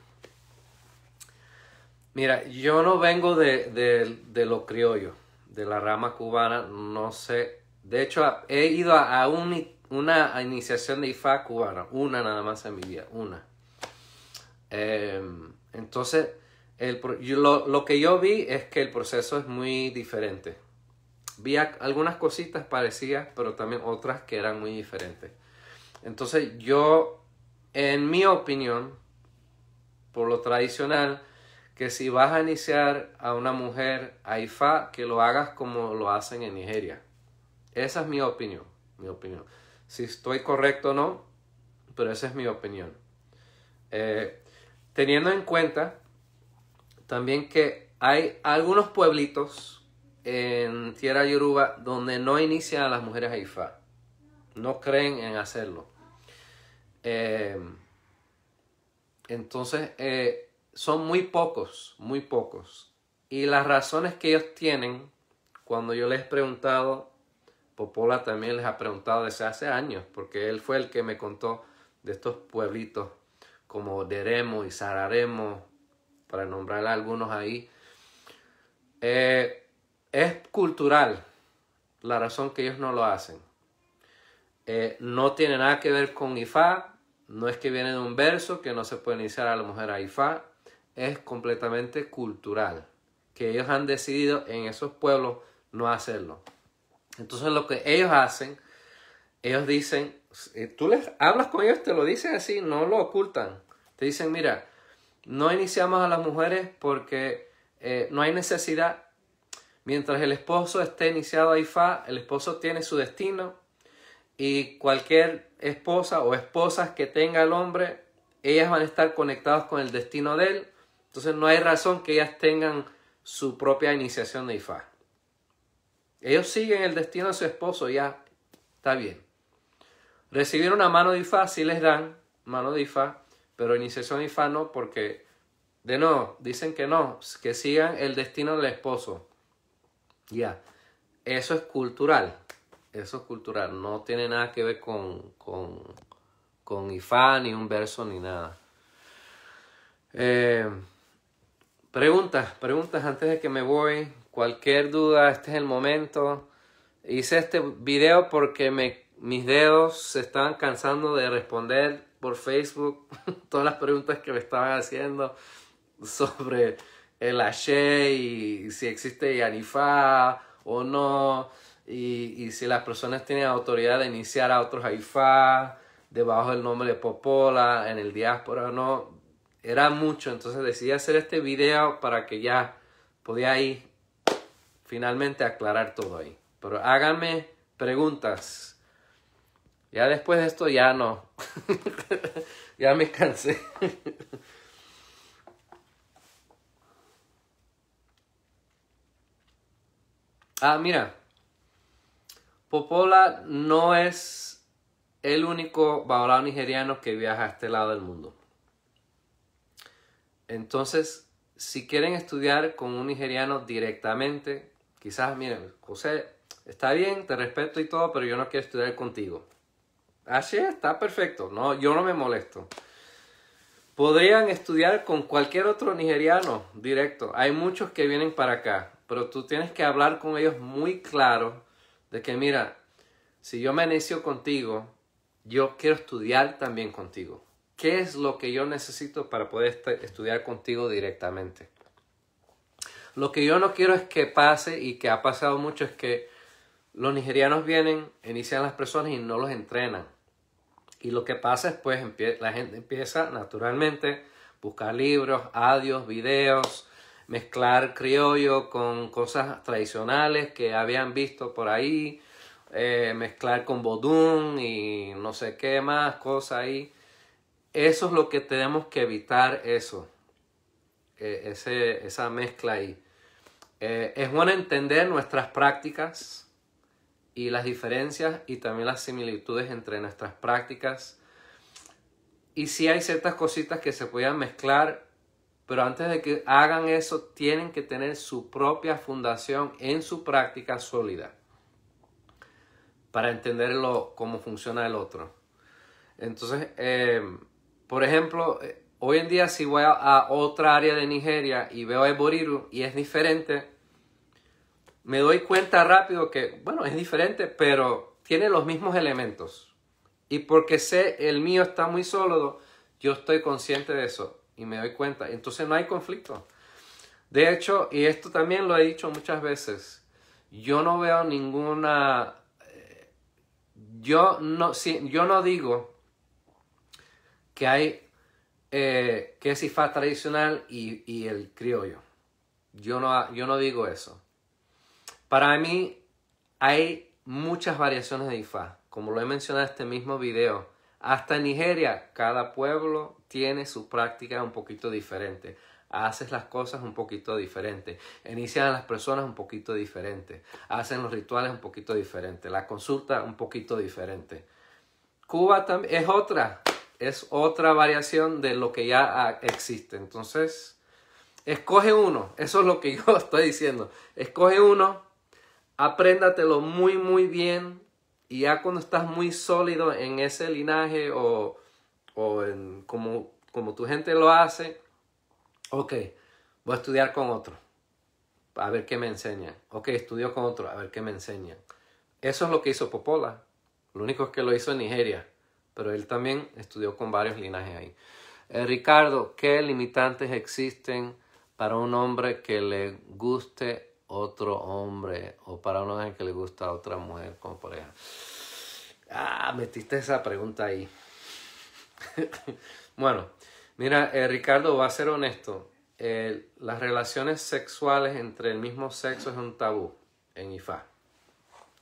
Mira, yo no vengo de, lo criollo, de la rama cubana, no sé. De hecho, he ido a, una iniciación de IFA cubana, una nada más en mi vida, una. Eh, entonces, lo, que yo vi es que el proceso es muy diferente. Vi algunas cositas parecidas, pero también otras que eran muy diferentes. Entonces yo, en mi opinión, por lo tradicional, que si vas a iniciar a una mujer a que lo hagas como lo hacen en Nigeria. Esa es mi opinión, mi opinión. Si estoy correcto o no, pero esa es mi opinión. Eh, teniendo en cuenta también que hay algunos pueblitos en tierra yoruba donde no inician a las mujeres a Ifá. No creen en hacerlo. Em, entonces, eh, son muy pocos, muy pocos. Y las razones que ellos tienen, cuando yo les he preguntado, Popola también les ha preguntado desde hace años, porque él fue el que me contó de estos pueblitos como Deremo y Sararemo para nombrar algunos ahí. Eh, es cultural la razón que ellos no lo hacen. Eh, no tiene nada que ver con Ifá, no es que viene de un verso que no se puede iniciar a la mujer a Ifá, es completamente cultural, que ellos han decidido en esos pueblos no hacerlo. Entonces lo que ellos hacen, ellos dicen, eh, tú les hablas con ellos, te lo dicen así, no lo ocultan. Te dicen, mira, no iniciamos a las mujeres porque eh, no hay necesidad. Mientras el esposo esté iniciado a Ifá, el esposo tiene su destino y cualquier esposa o esposas que tenga el hombre, ellas van a estar conectadas con el destino de él. Entonces no hay razón que ellas tengan su propia iniciación de Ifá. Ellos siguen el destino de su esposo, ya está bien. Recibir una mano de Ifá, si les dan mano de Ifá, pero iniciación y no porque, de no, dicen que no, que sigan el destino del esposo. Ya, eso es cultural, eso es cultural, no tiene nada que ver con, con, con ni un verso, ni nada. Eh, preguntas, preguntas antes de que me voy. Cualquier duda, este es el momento. Hice este video porque me, mis dedos se estaban cansando de responder por Facebook todas las preguntas que me estaban haciendo sobre el Ashe y si existe yanifa o no, y, si las personas tienen autoridad de iniciar a otros Haifa debajo del nombre de Popola, en el diáspora o no. Era mucho, entonces decidí hacer este video para que ya podía ir finalmente aclarar todo ahí. Pero háganme preguntas ya después de esto ya no. ya me cansé. ah, mira. Popola no es el único valorado nigeriano que viaja a este lado del mundo. Entonces, si quieren estudiar con un nigeriano directamente, quizás, miren, José, está bien, te respeto y todo, pero yo no quiero estudiar contigo. Así está perfecto. No, yo no me molesto. Podrían estudiar con cualquier otro nigeriano directo. Hay muchos que vienen para acá, pero tú tienes que hablar con ellos muy claro de que mira, si yo me inicio contigo, yo quiero estudiar también contigo. ¿Qué es lo que yo necesito para poder este, estudiar contigo directamente? Lo que yo no quiero es que pase y que ha pasado mucho es que los nigerianos vienen, inician las personas y no los entrenan. Y lo que pasa es pues la gente empieza naturalmente a buscar libros, adios, videos, mezclar criollo con cosas tradicionales que habían visto por ahí, eh, mezclar con bodún y no sé qué más, cosas ahí. Eso es lo que tenemos que evitar, eso, e-, esa mezcla ahí. Eh, es bueno entender nuestras prácticas, las diferencias y también las similitudes entre nuestras prácticas. Y si hay ciertas cositas que se puedan mezclar, pero antes de que hagan eso, tienen que tener su propia fundación en su práctica sólida para entenderlo cómo funciona el otro. Entonces, eh, por ejemplo, eh, hoy en día si voy a, otra área de Nigeria y veo a Eboriru y es diferente, me doy cuenta rápido que, bueno, es diferente, pero tiene los mismos elementos. Y porque sé el mío está muy sólido, yo estoy consciente de eso y me doy cuenta. Entonces no hay conflicto. De hecho, y esto también lo he dicho muchas veces, yo no veo ninguna... Eh, yo no, yo no digo que hay eh, que es tradicional y, y, el criollo. Yo no, yo no digo eso. Para mí hay muchas variaciones de Ifá, como lo he mencionado en este mismo video. Hasta en Nigeria, cada pueblo tiene su práctica un poquito diferente. Haces las cosas un poquito diferente. Inician a las personas un poquito diferente. Hacen los rituales un poquito diferente. La consulta un poquito diferente. Cuba también es otra. Es otra variación de lo que ya existe. Entonces, escoge uno. Eso es lo que yo estoy diciendo. Escoge uno Apréndatelo muy, muy bien. Y ya cuando estás muy sólido en ese linaje o, como, como tu gente lo hace, ok, voy a estudiar con otro. A ver qué me enseña. Ok, estudio con otro. A ver qué me enseña. Eso es lo que hizo Popola. Lo único es que lo hizo en Nigeria. Pero él también estudió con varios linajes ahí. Eh, Ricardo, ¿qué limitantes existen para un hombre que le guste otro hombre o para unos que le gusta a otra mujer como pareja? Ah, metiste esa pregunta ahí. bueno, mira, eh, Ricardo, va a ser honesto. las relaciones sexuales entre el mismo sexo es un tabú en Ifa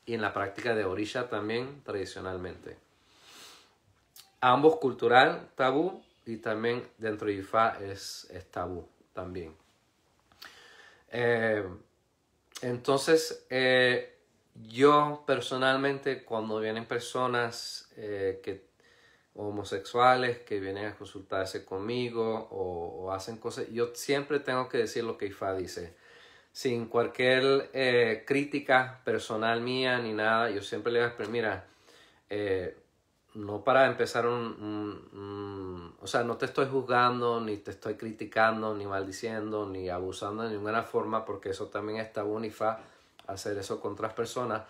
y en la práctica de orisha también tradicionalmente. Ambos cultural tabú y también dentro de Ifá es, es tabú también. Eh, entonces, eh, yo personalmente, cuando vienen personas eh, homosexuales que vienen a consultarse conmigo o, hacen cosas, yo siempre tengo que decir lo que IFA dice. Sin cualquier eh, crítica personal mía ni nada, yo siempre le voy a decir, mira, no para empezar un, O sea, no te estoy juzgando, ni te estoy criticando, ni maldiciendo, ni abusando de ninguna forma, porque eso también está fa hacer eso con otras personas.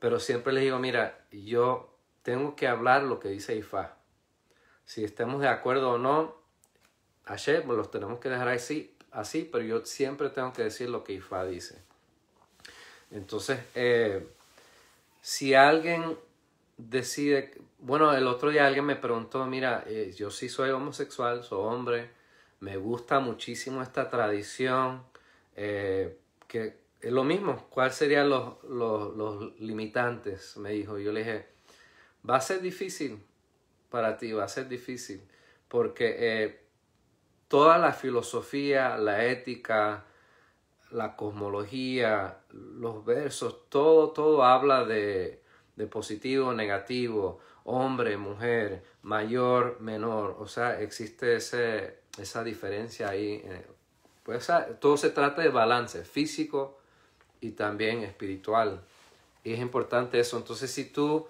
Pero siempre les digo, mira, yo tengo que hablar lo que dice ifa Si estemos de acuerdo o no, ayer pues, los tenemos que dejar así, así, pero yo siempre tengo que decir lo que ifa dice. Entonces, eh, si alguien decide, bueno, el otro día alguien me preguntó, mira, eh, yo sí soy homosexual, soy hombre, me gusta muchísimo esta tradición, eh, que es lo mismo, ¿cuáles serían los, los, los, limitantes? Me dijo, yo le dije, va a ser difícil para ti, va a ser difícil, porque eh, toda la filosofía, la ética, la cosmología, los versos, todo, todo habla de, de positivo, negativo, hombre, mujer, mayor, menor. O sea, existe ese, esa diferencia ahí. Eh, pues, todo se trata de balance físico y también espiritual. Y es importante eso. Entonces, si tú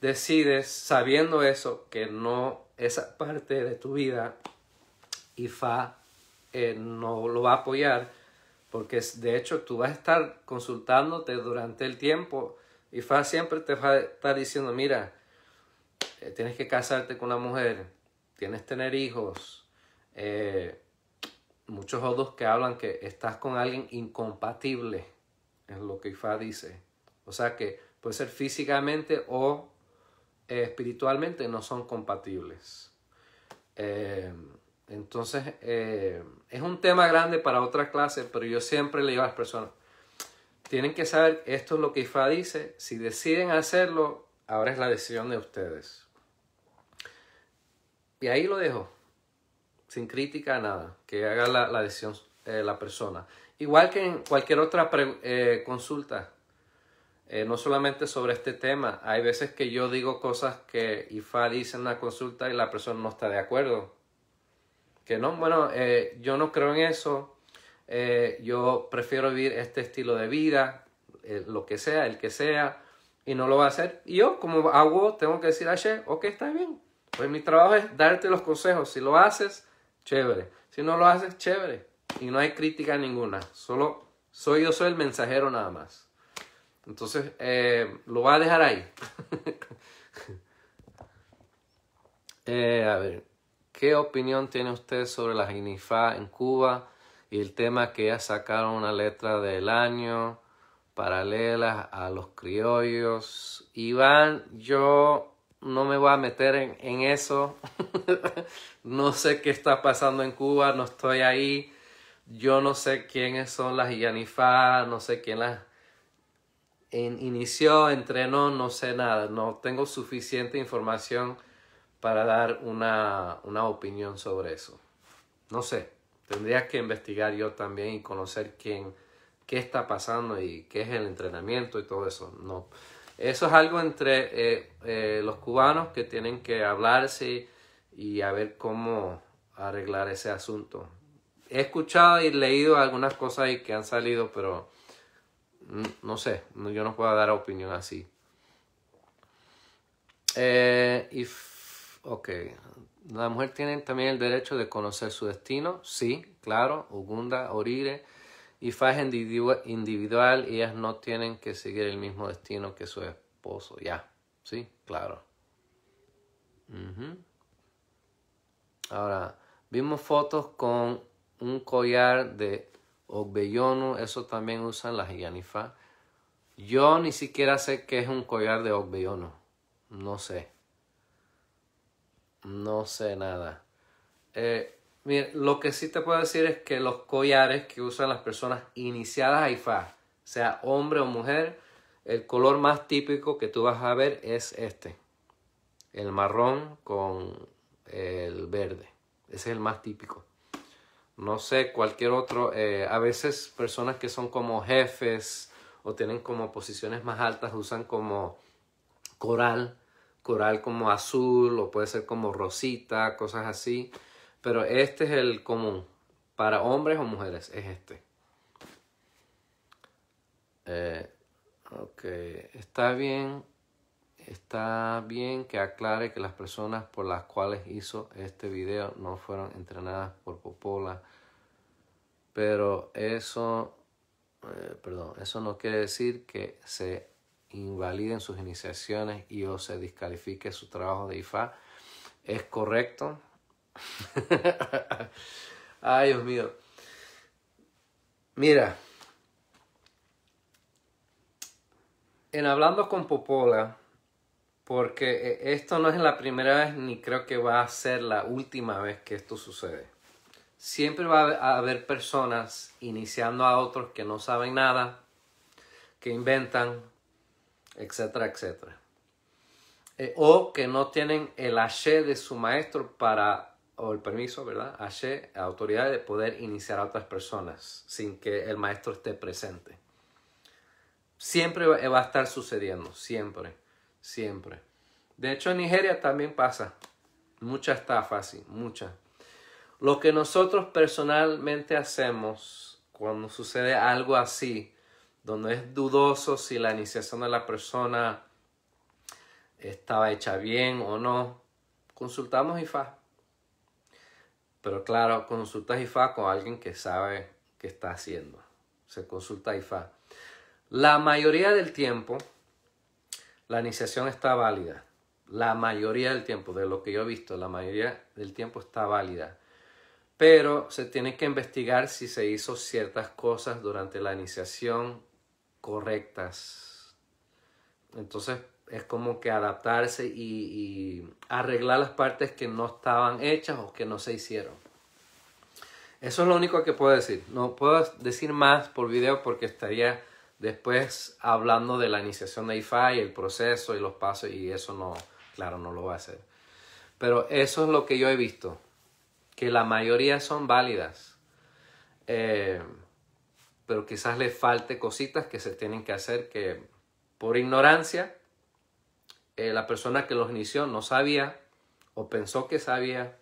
decides, sabiendo eso, que no, esa parte de tu vida, IFA eh, no lo va a apoyar, porque de hecho tú vas a estar consultándote durante el tiempo. IFA siempre te va a estar diciendo, mira, eh, tienes que casarte con una mujer, tienes que tener hijos, eh, muchos otros que hablan que estás con alguien incompatible, es lo que Ifá dice. O sea que puede ser físicamente o eh, espiritualmente no son compatibles. entonces, es un tema grande para otra clase, pero yo siempre le digo a las personas, tienen que saber, esto es lo que IFA dice, si deciden hacerlo, ahora es la decisión de ustedes. Y ahí lo dejo, sin crítica, nada, que haga la, decisión eh, la persona. Igual que en cualquier otra eh, consulta, eh, no solamente sobre este tema, hay veces que yo digo cosas que IFA dice en la consulta y la persona no está de acuerdo. Que no, bueno, yo no creo en eso, yo prefiero vivir este estilo de vida, lo que sea, el que sea, y no lo va a hacer. Y yo, como hago, tengo que decir, o ok, está bien, pues mi trabajo es darte los consejos. Si lo haces, chévere. Si no lo haces, chévere. Y no hay crítica ninguna. Solo soy yo, soy el mensajero nada más. Entonces, eh, lo voy a dejar ahí. Eh, a ver, ¿qué opinión tiene usted sobre la GINIFA en Cuba y el tema que ya sacaron una letra del año paralelas a los criollos? Iván, yo no me voy a meter en, eso. no sé qué está pasando en Cuba, no estoy ahí. Yo no sé quiénes son las Yanifá, no sé quién las inició, entrenó, no sé nada. No tengo suficiente información para dar una, una opinión sobre eso. No sé, tendría que investigar yo también y conocer quién, qué está pasando y qué es el entrenamiento y todo eso. No, eso es algo entre eh, eh, los cubanos que tienen que hablarse y a ver cómo arreglar ese asunto. He escuchado y leído algunas cosas y que han salido, pero no sé, yo no puedo dar opinión así. Eh, ok, la mujer tiene también el derecho de conocer su destino, sí, claro, Ugunda, Orire y es individual, ellas no tienen que seguir el mismo destino que su esposo. Ya, sí, claro. Ahora, vimos fotos con un collar de Ogbeyonu, eso también usan las Yanifa. Yo ni siquiera sé qué es un collar de Ogbeyonu. No sé. No sé nada. Eh, lo que sí te puedo decir es que los collares que usan las personas iniciadas a IFA, sea hombre o mujer, el color más típico que tú vas a ver es este. El marrón con el verde. Ese es el más típico. No sé, cualquier otro. Eh, a veces personas que son como jefes o tienen como posiciones más altas usan como coral. Coral como azul o puede ser como rosita, cosas así. Pero este es el común. Para hombres o mujeres es este. Eh, ok, está bien. Está bien que aclare que las personas por las cuales hizo este video no fueron entrenadas por Popola. Pero eso, eh, perdón, eso no quiere decir que se invaliden sus iniciaciones y o se descalifique su trabajo de IFA. Es correcto, Ay, Dios mío. Mira. En hablando con Popola, porque e, esto no es la primera vez ni creo que va a ser la última vez que esto sucede. Siempre va a haber personas iniciando a otros que no saben nada, que inventan, etcétera, etcétera. Eh, o que no tienen el hache de su maestro para o el permiso, ¿verdad? H, autoridad de poder iniciar a otras personas sin que el maestro esté presente. Siempre va eh, a estar sucediendo, siempre, siempre. De hecho, en Nigeria también pasa. Mucha estafa, así, mucha. Lo que nosotros personalmente hacemos cuando sucede algo así, donde es dudoso si la iniciación de la persona estaba hecha bien o no, consultamos IFA pero claro, consultas IFA con alguien que sabe qué está haciendo. Se consulta IFA. La mayoría del tiempo, la iniciación está válida. La mayoría del tiempo, de lo que yo he visto, la mayoría del tiempo está válida. Pero se tiene que investigar si se hizo ciertas cosas durante la iniciación correctas. Entonces, es como que adaptarse y, arreglar las partes que no estaban hechas o que no se hicieron. Eso es lo único que puedo decir. No puedo decir más por video porque estaría después hablando de la iniciación de IFA y el proceso y los pasos y eso no, claro, no lo voy a hacer. Pero eso es lo que yo he visto, que la mayoría son válidas. Eh, pero quizás le falte cositas que se tienen que hacer que por ignorancia eh, la persona que los inició no sabía o pensó que sabía,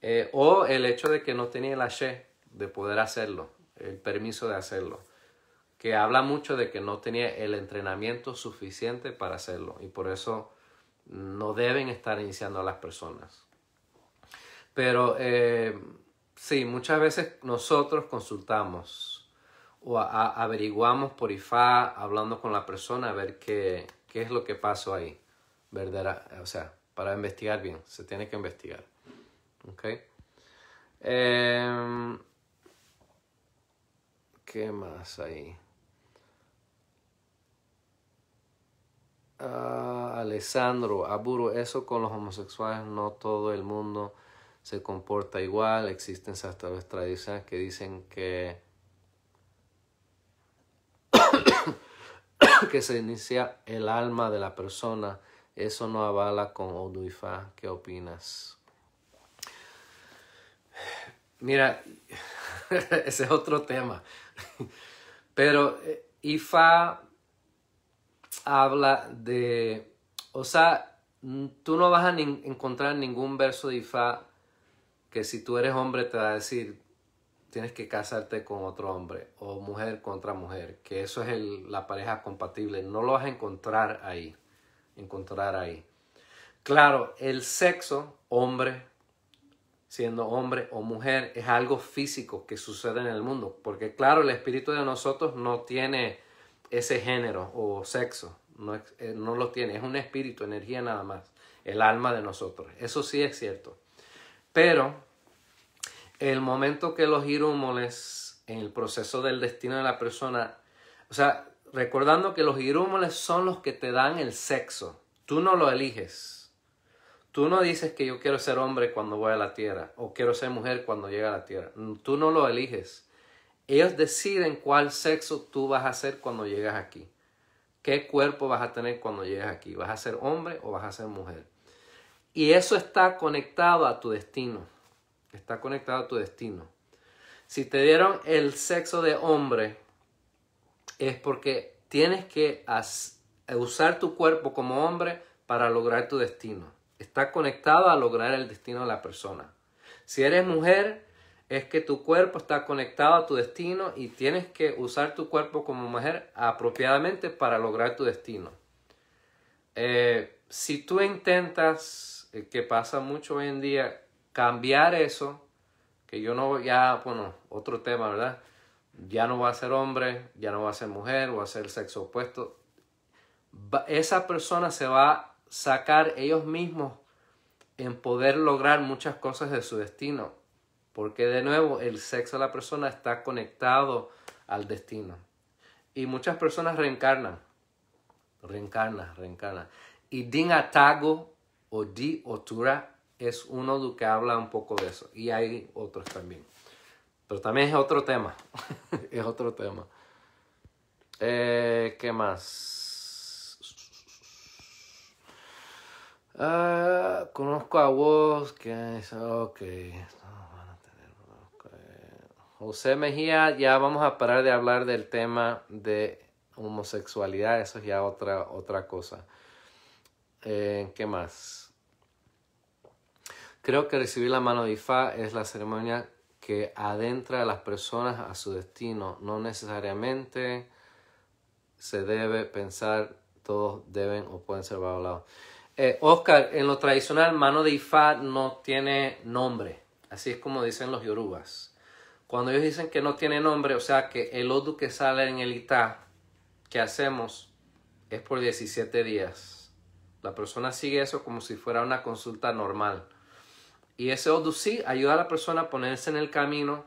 eh, o el hecho de que no tenía el che de poder hacerlo, el permiso de hacerlo, que habla mucho de que no tenía el entrenamiento suficiente para hacerlo y por eso no deben estar iniciando a las personas. Pero eh, sí, muchas veces nosotros consultamos o averiguamos por IFA hablando con la persona a ver qué, qué es lo que pasó ahí, ¿verdad? O sea, para investigar bien, se tiene que investigar. ¿Ok? Em, ¿Qué más ahí? Alessandro, Aburo, eso con los homosexuales, no todo el mundo se comporta igual. Existen hasta las tradiciones que dicen que que se inicia el alma de la persona. Eso no avala con Ifá. ¿Qué opinas? Mira, ese es otro tema. Pero Ifá eh, habla de, o sea, tú no vas a encontrar ningún verso de Ifá que si tú eres hombre te va a decir, tienes que casarte con otro hombre o mujer contra mujer, que eso es la pareja compatible. No lo vas a encontrar ahí, encontrar ahí. Claro, el sexo, hombre, siendo hombre o mujer, es algo físico que sucede en el mundo, porque claro, el espíritu de nosotros no tiene ese género o sexo, no, eh, no lo tiene, es un espíritu, energía nada más, el alma de nosotros. Eso sí es cierto. Pero el momento que los irúmoles, en el proceso del destino de la persona, o sea, recordando que los irúmoles son los que te dan el sexo, tú no lo eliges. Tú no dices que yo quiero ser hombre cuando voy a la tierra o quiero ser mujer cuando llegue a la tierra. Tú no lo eliges. Ellos deciden cuál sexo tú vas a ser cuando llegas aquí. ¿Qué cuerpo vas a tener cuando llegas aquí? ¿Vas a ser hombre o vas a ser mujer? Y eso está conectado a tu destino. Está conectado a tu destino. Si te dieron el sexo de hombre, es porque tienes que usar tu cuerpo como hombre para lograr tu destino. Está conectado a lograr el destino de la persona. Si eres mujer, es que tu cuerpo está conectado a tu destino y tienes que usar tu cuerpo como mujer apropiadamente para lograr tu destino. Eh, si tú intentas, eh, que pasa mucho hoy en día, cambiar eso, que yo no, ya, bueno, otro tema, ¿verdad? Ya no va a ser hombre, ya no va a ser mujer, va a ser sexo opuesto. esa persona se va a sacar ellos mismos en poder lograr muchas cosas de su destino, porque de nuevo el sexo de la persona está conectado al destino. Y muchas personas reencarnan, reencarnan, reencarnan. Y Din Atago o Di Otura es uno que habla un poco de eso. Y hay otros también. Pero también es otro tema. es otro tema. Eh, ¿Qué más? Ah, conozco a vos que es ok. José Mejía, ya vamos a parar de hablar del tema de homosexualidad, eso es ya otra, otra cosa. Eh, ¿Qué más? Creo que recibir la mano de Ifá es la ceremonia que adentra a las personas a su destino. No necesariamente se debe pensar, todos deben o pueden ser valorados. Eh, Oscar, en lo tradicional, mano de Ifá no tiene nombre. Así es como dicen los yorubas. Cuando ellos dicen que no tiene nombre, o sea que el odu que sale en el Itá, que hacemos, es por 17 días. La persona sigue eso como si fuera una consulta normal. Y ese odusí ayuda a la persona a ponerse en el camino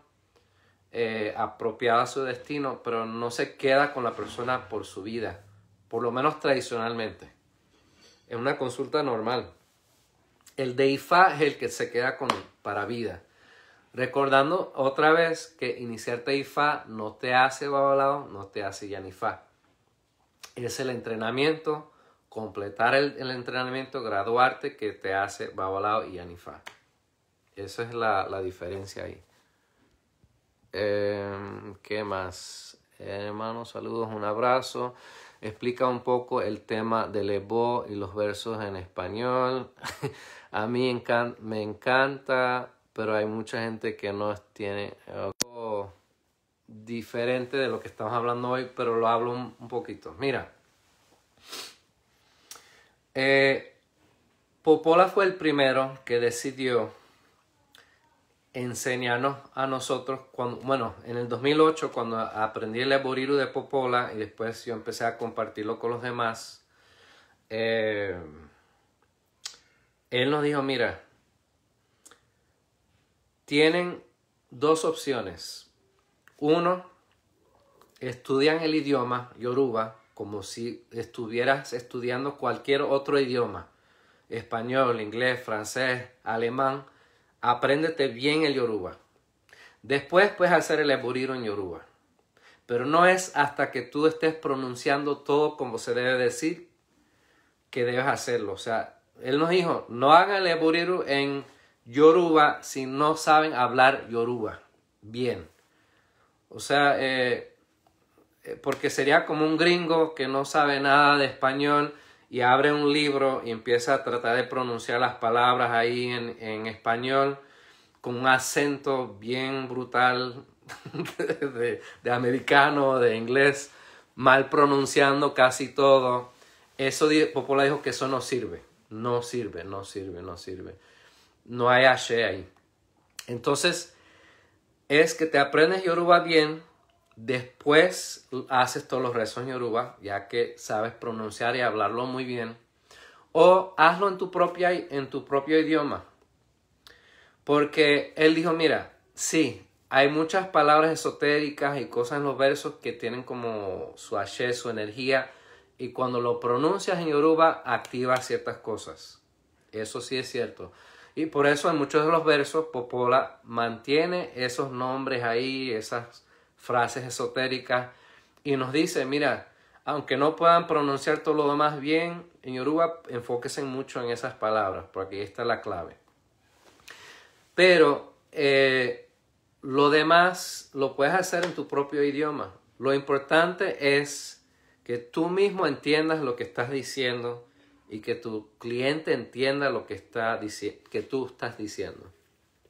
eh, apropiado a su destino, pero no se queda con la persona por su vida, por lo menos tradicionalmente. Es una consulta normal. El Deifa es el que se queda con para vida. Recordando otra vez que iniciarte Ifa no te hace babalado, no te hace Yanifá. Es el entrenamiento completar el, entrenamiento, graduarte que te hace babalado y Yanifá. Esa es la, diferencia ahí. Em, ¿Qué más? hermanos, saludos, un abrazo. Explica un poco el tema del Ebo y los versos en español. A mí me encanta, pero hay mucha gente que no tiene algo diferente de lo que estamos hablando hoy, pero lo hablo un, poquito. Mira. Eh, Popola fue el primero que decidió enseñarnos a nosotros, cuando, bueno, en el 2008 cuando aprendí el Eboriru de Popola y después yo empecé a compartirlo con los demás, eh, él nos dijo, mira, tienen dos opciones. Uno, estudian el idioma yoruba como si estuvieras estudiando cualquier otro idioma, español, inglés, francés, alemán, Apréndete bien el yoruba. Después puedes hacer el eburiro en yoruba. Pero no es hasta que tú estés pronunciando todo como se debe decir que debes hacerlo. O sea, él nos dijo, no hagan el eburiro en yoruba si no saben hablar yoruba bien. O sea, eh, eh, porque sería como un gringo que no sabe nada de español y abre un libro y empieza a tratar de pronunciar las palabras ahí en, en español con un acento bien brutal de, americano, de inglés, mal pronunciando casi todo. Eso Popola dijo que eso no sirve, no sirve, no sirve, no sirve. No hay H ahí. Entonces, es que te aprendes Yoruba bien, Después haces todos los rezos en Yoruba, ya que sabes pronunciar y hablarlo muy bien. O hazlo en tu, propia, en tu propio idioma. Porque él dijo, mira, sí, hay muchas palabras esotéricas y cosas en los versos que tienen como su hache, su energía. Y cuando lo pronuncias en Yoruba, activa ciertas cosas. Eso sí es cierto. Y por eso en muchos de los versos, Popola mantiene esos nombres ahí, esas frases esotéricas, y nos dice, mira, aunque no puedan pronunciar todo lo demás bien en Yoruba, enfóquense mucho en esas palabras, porque ahí está la clave. Pero eh, lo demás lo puedes hacer en tu propio idioma. Lo importante es que tú mismo entiendas lo que estás diciendo y que tu cliente entienda lo que, está que tú estás diciendo.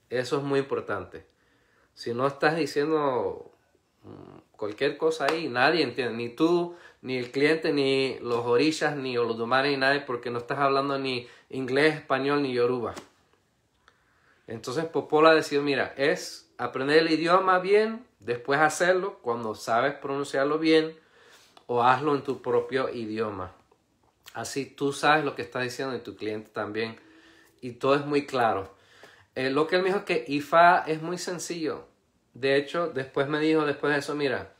Eso es muy importante. Si no estás diciendo Mm, cualquier cosa ahí, nadie entiende, ni tú, ni el cliente, ni los orillas, ni los domares ni nadie, porque no estás hablando ni inglés, español, ni yoruba. Entonces Popola decidió, mira, es aprender el idioma bien, después hacerlo cuando sabes pronunciarlo bien, o hazlo en tu propio idioma. Así tú sabes lo que está diciendo y tu cliente también. Y todo es muy claro. Eh, lo que él me dijo es que IFA es muy sencillo. De hecho, después me dijo, después de eso, mira,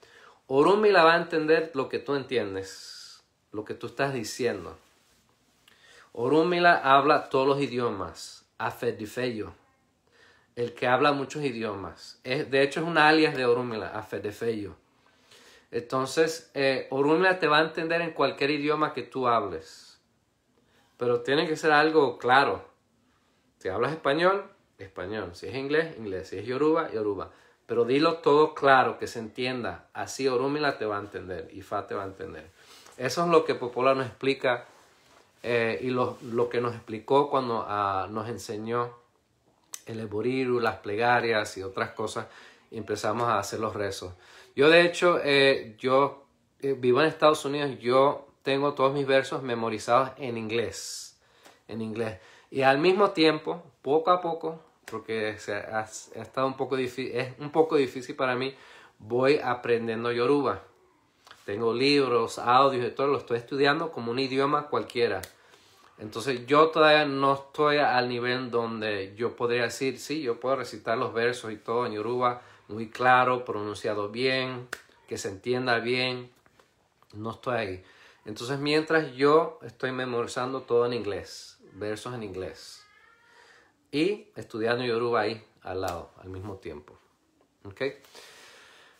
Orúmila va a entender lo que tú entiendes, lo que tú estás diciendo. Orúmila habla todos los idiomas, Afedifeyo, el que habla muchos idiomas. Es, de hecho, es un alias de Orúmila, Afedifeyo. Entonces, eh, Orúmila te va a entender en cualquier idioma que tú hables. Pero tiene que ser algo claro. Si hablas español, español. Si es inglés, inglés. Si es yoruba, yoruba. Pero dilo todo claro, que se entienda. Así Orúmila te va a entender, y fa te va a entender. Eso es lo que Popola nos explica eh, y lo, que nos explicó cuando ah, nos enseñó el eboriru, las plegarias y otras cosas. Y empezamos a hacer los rezos. Yo de hecho, eh, yo eh, vivo en Estados Unidos, yo tengo todos mis versos memorizados en inglés. En inglés. Y al mismo tiempo, poco a poco, porque se ha, estado un poco difícil, es un poco difícil para mí. Voy aprendiendo yoruba. Tengo libros, audios y todo, lo estoy estudiando como un idioma cualquiera. Entonces yo todavía no estoy al nivel donde yo podría decir, sí, yo puedo recitar los versos y todo en yoruba muy claro, pronunciado bien, que se entienda bien. No estoy ahí. Entonces mientras yo estoy memorizando todo en inglés, versos en inglés y estudiando Yoruba ahí al lado, al mismo tiempo.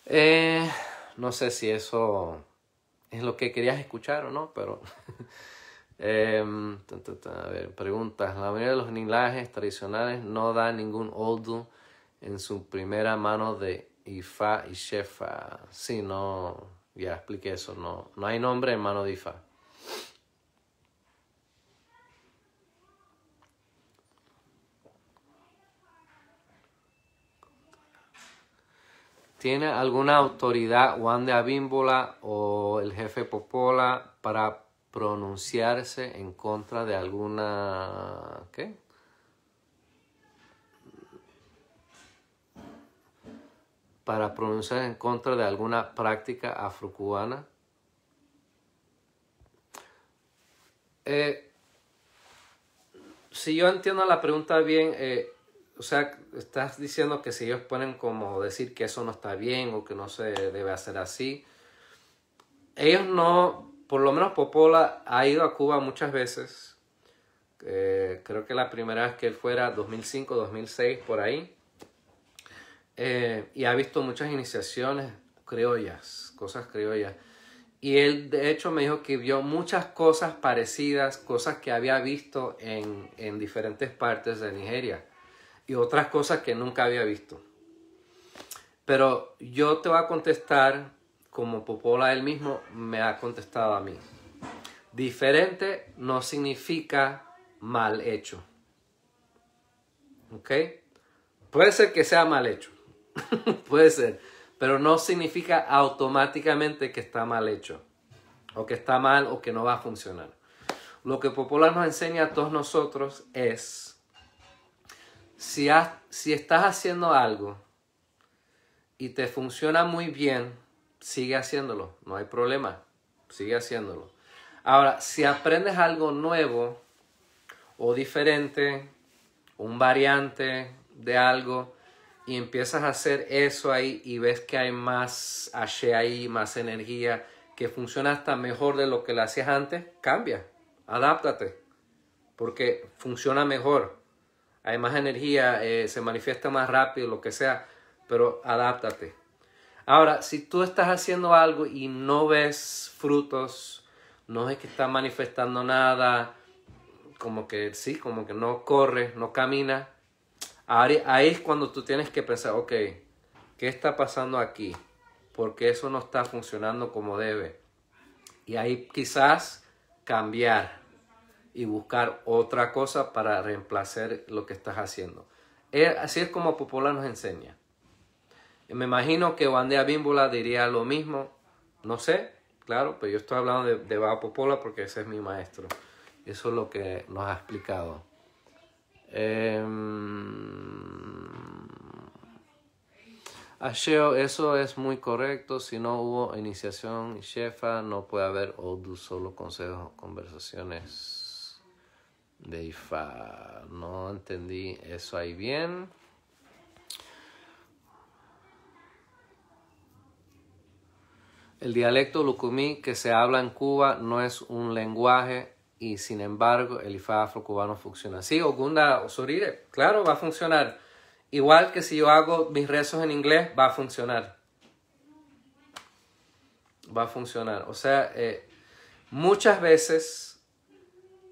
Eh, no sé si eso es lo que querías escuchar o no, pero... Em, preguntas. La mayoría de los linajes tradicionales no da ningún oldu en su primera mano de Ifa y Shefa. Sí, no, ya expliqué eso. No, no hay nombre en mano de Ifa. ¿Tiene alguna autoridad Juan de Abímbola o el jefe Popola para pronunciarse en contra de alguna... ¿Qué? Para pronunciarse en contra de alguna práctica afrocubana. cubana eh, si yo entiendo la pregunta bien, eh, o sea, estás diciendo que si ellos ponen como decir que eso no está bien o que no se debe hacer así, ellos no, por lo menos Popola ha ido a Cuba muchas veces. Eh, creo que la primera vez que él fuera 2005, 2006, por ahí. Eh, y ha visto muchas iniciaciones criollas, cosas criollas. Y él de hecho me dijo que vio muchas cosas parecidas, cosas que había visto en, en diferentes partes de Nigeria y otras cosas que nunca había visto. Pero yo te voy a contestar como Popola él mismo me ha contestado a mí. Diferente no significa mal hecho. ¿Ok? Puede ser que sea mal hecho. Puede ser. Pero no significa automáticamente que está mal hecho. O que está mal o que no va a funcionar. Lo que Popola nos enseña a todos nosotros es si, estás haciendo algo y te funciona muy bien, sigue haciéndolo, no hay problema, sigue haciéndolo. Ahora, si aprendes algo nuevo o diferente, un variante de algo, y empiezas a hacer eso ahí y ves que hay más ashe ahí, más energía, que funciona hasta mejor de lo que lo hacías antes, cambia, adáptate, porque funciona mejor hay más energía, eh, se manifiesta más rápido, lo que sea, pero adáptate. Ahora, si tú estás haciendo algo y no ves frutos, no es que está manifestando nada, como que sí, como que no corre, no camina, ahí, ahí es cuando tú tienes que pensar, ok, ¿qué está pasando aquí? Porque eso no está funcionando como debe. Y ahí quizás cambiar y buscar otra cosa para reemplazar lo que estás haciendo. Eh, así es como Popola nos enseña. Me imagino que Wandea Bímbola diría lo mismo. No sé, claro, pero yo estoy hablando de, de Popola porque ese es mi maestro. Eso es lo que nos ha explicado. Em, eso es muy correcto. Si no hubo iniciación jefa no puede haber Odu, solo consejos, conversaciones de Ifá. No entendí eso ahí bien. El dialecto lucumí que se habla en Cuba no es un lenguaje y sin embargo el Ifá afrocubano funciona. Sí, Ogunda Osorire, claro, va a funcionar. Igual que si yo hago mis rezos en inglés, va a funcionar. Va a funcionar. O sea, eh, muchas veces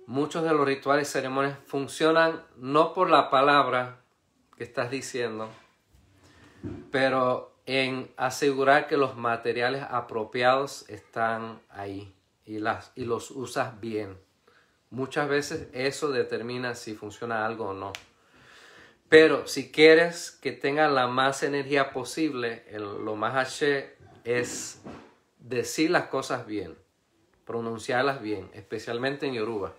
muchos de los rituales y ceremonias funcionan no por la palabra que estás diciendo, pero en asegurar que los materiales apropiados están ahí y, las, y los usas bien. Muchas veces eso determina si funciona algo o no. Pero si quieres que tenga la más energía posible, lo más haché es decir las cosas bien, pronunciarlas bien, especialmente en Yoruba.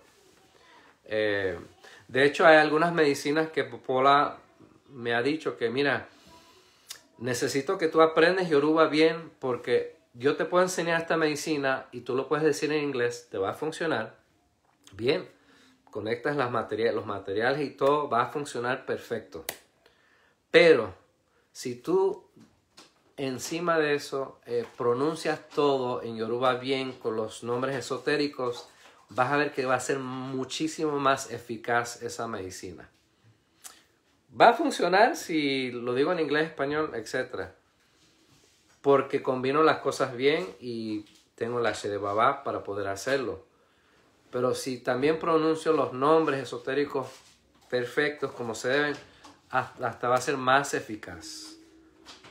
Eh, de hecho, hay algunas medicinas que Popola me ha dicho que, mira, necesito que tú aprendes Yoruba bien porque yo te puedo enseñar esta medicina y tú lo puedes decir en inglés, te va a funcionar bien. Conectas las los materiales y todo va a funcionar perfecto. Pero si tú encima de eso eh, pronuncias todo en Yoruba bien con los nombres esotéricos, vas a ver que va a ser muchísimo más eficaz esa medicina. Va a funcionar si lo digo en inglés, español, etc. Porque combino las cosas bien y tengo la H de Baba para poder hacerlo. Pero si también pronuncio los nombres esotéricos perfectos como se deben, hasta va a ser más eficaz.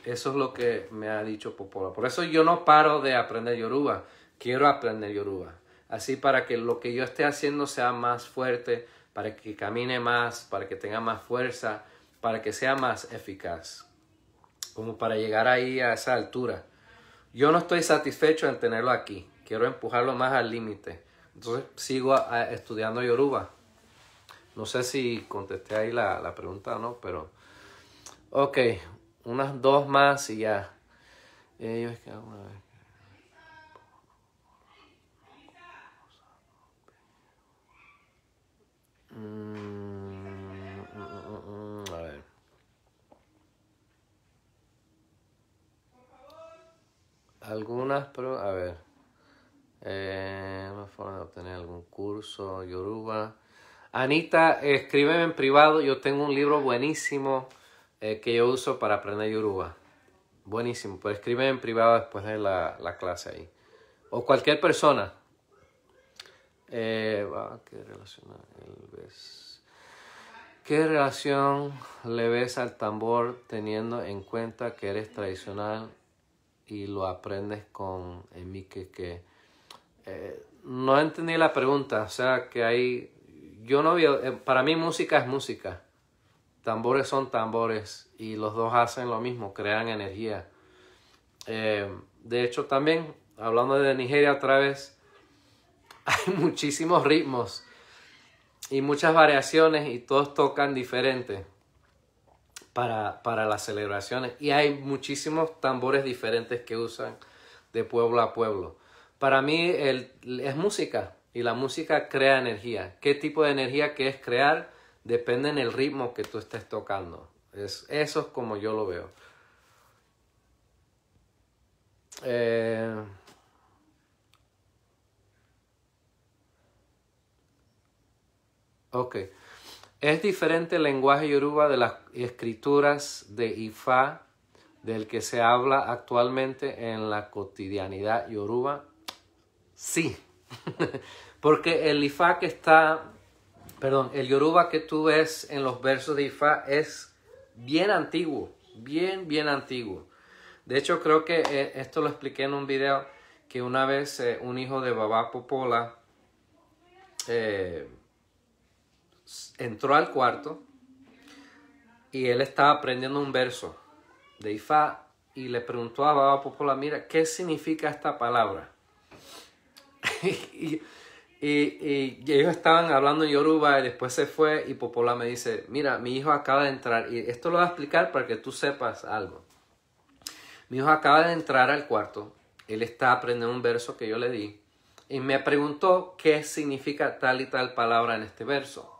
Eso es lo que me ha dicho Popola. Por eso yo no paro de aprender Yoruba. Quiero aprender Yoruba así para que lo que yo esté haciendo sea más fuerte, para que camine más, para que tenga más fuerza, para que sea más eficaz, como para llegar ahí a esa altura. Yo no estoy satisfecho en tenerlo aquí, quiero empujarlo más al límite. Entonces sigo estudiando Yoruba. No sé si contesté ahí la, pregunta o no, pero... Ok, unas dos más y ya. Ellos eh, una Mm, mm, mm, Algunas, pero a ver. Eh, forma de obtener algún curso, Yoruba. Anita, escríbeme en privado. Yo tengo un libro buenísimo eh, que yo uso para aprender Yoruba. Buenísimo. Pero pues escríbeme en privado después de la, la clase ahí. O cualquier persona. Eh, ¿qué, relación ¿Qué relación le ves al tambor teniendo en cuenta que eres tradicional y lo aprendes con Emike que... Eh, no entendí la pregunta, o sea, que hay... Yo no veo, eh, Para mí música es música. Tambores son tambores y los dos hacen lo mismo, crean energía. Eh, de hecho, también, hablando de Nigeria otra vez, hay muchísimos ritmos y muchas variaciones y todos tocan diferente para, las celebraciones. Y hay muchísimos tambores diferentes que usan de pueblo a pueblo. Para mí es música y la música crea energía. ¿Qué tipo de energía que es crear? Depende en el ritmo que tú estés tocando. Es, eso es como yo lo veo. Eh, Ok. Es diferente el lenguaje yoruba de las escrituras de Ifá del que se habla actualmente en la cotidianidad yoruba. Sí, porque el Ifá que está, perdón, el yoruba que tú ves en los versos de Ifá es bien antiguo, bien, bien antiguo. De hecho, creo que eh, esto lo expliqué en un video que una vez eh, un hijo de Babá Popola eh, entró al cuarto y él estaba aprendiendo un verso de Ifá y le preguntó a Baba Popola, mira, ¿qué significa esta palabra? y, ellos estaban hablando en Yoruba y después se fue y Popola me dice, mira, mi hijo acaba de entrar y esto lo voy a explicar para que tú sepas algo. Mi hijo acaba de entrar al cuarto, él está aprendiendo un verso que yo le di y me preguntó qué significa tal y tal palabra en este verso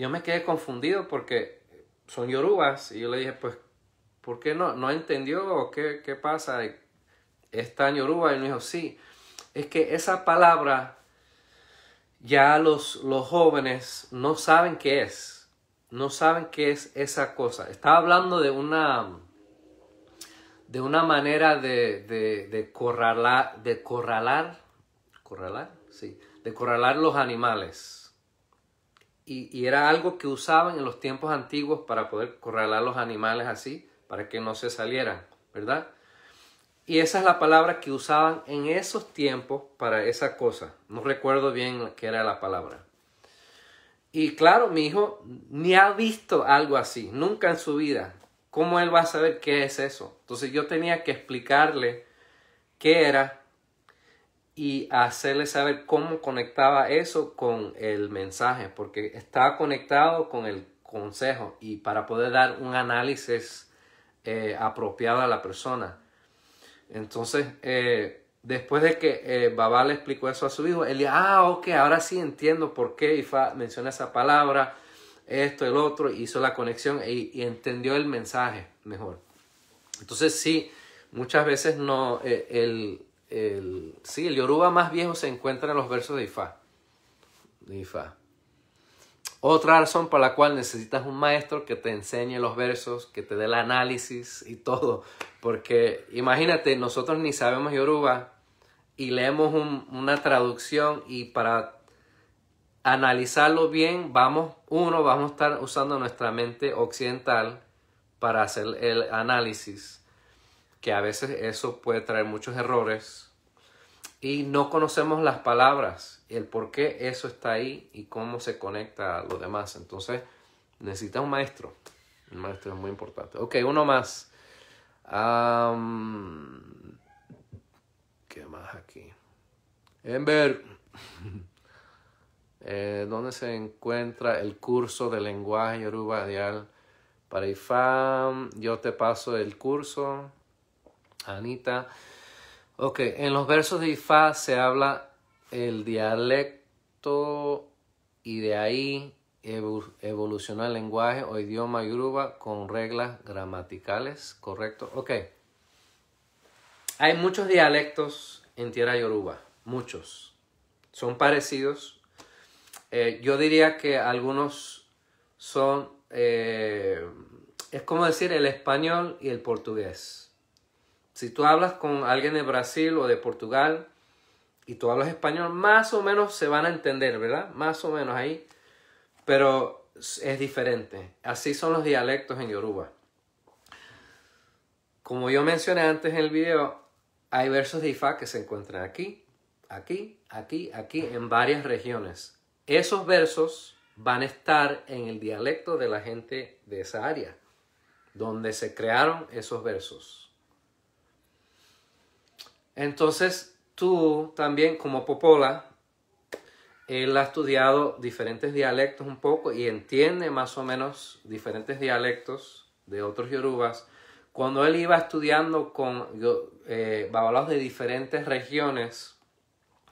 yo me quedé confundido porque son yorubas y yo le dije, pues, ¿por qué no? ¿No entendió qué, qué pasa? ¿Está en yoruba? Y me dijo, sí, es que esa palabra ya los, los jóvenes no saben qué es. No saben qué es esa cosa. Estaba hablando de una de una manera de, de, de corralar, corralar, sí, de corralar los animales y, era algo que usaban en los tiempos antiguos para poder corralar los animales así, para que no se salieran, ¿verdad? Y esa es la palabra que usaban en esos tiempos para esa cosa. No recuerdo bien qué era la palabra. Y claro, mi hijo ni ha visto algo así, nunca en su vida. ¿Cómo él va a saber qué es eso? Entonces yo tenía que explicarle qué era y hacerle saber cómo conectaba eso con el mensaje, porque estaba conectado con el consejo y para poder dar un análisis eh, apropiado a la persona. Entonces, eh, después de que eh, le explicó eso a su hijo, él dijo, ah, ok, ahora sí entiendo por qué Ifa menciona esa palabra, esto, el otro, hizo la conexión y, entendió el mensaje mejor. Entonces, sí, muchas veces no, eh, el, el, sí, el Yoruba más viejo se encuentra en los versos de Ifá. Ifá. Otra razón por la cual necesitas un maestro que te enseñe los versos, que te dé el análisis y todo. Porque imagínate, nosotros ni sabemos Yoruba y leemos una traducción y para analizarlo bien, vamos, uno, vamos a estar usando nuestra mente occidental para hacer el análisis que a veces eso puede traer muchos errores y no conocemos las palabras, el por qué eso está ahí y cómo se conecta a lo demás. Entonces, necesita un maestro. Un maestro es muy importante. Ok, uno más. ¿Qué más aquí? En ver. Eh, ¿dónde se encuentra el curso de lenguaje yoruba dial para IFAM? Yo te paso el curso. Anita. Ok, en los versos de Ifá se habla el dialecto y de ahí evoluciona el lenguaje o idioma yoruba con reglas gramaticales, ¿correcto? Ok. Hay muchos dialectos en tierra yoruba, muchos. Son parecidos. Eh, yo diría que algunos son, eh, es como decir el español y el portugués si tú hablas con alguien de Brasil o de Portugal y todos los español, más o menos se van a entender, ¿verdad? Más o menos ahí. Pero es diferente. Así son los dialectos en Yoruba. Como yo mencioné antes en el video, hay versos de IFA que se encuentran aquí, aquí, aquí, aquí, en varias regiones. Esos versos van a estar en el dialecto de la gente de esa área, donde se crearon esos versos. Entonces tú también como Popola, él ha estudiado diferentes dialectos un poco y entiende más o menos diferentes dialectos de otros yorubas. Cuando él iba estudiando con eh, de diferentes regiones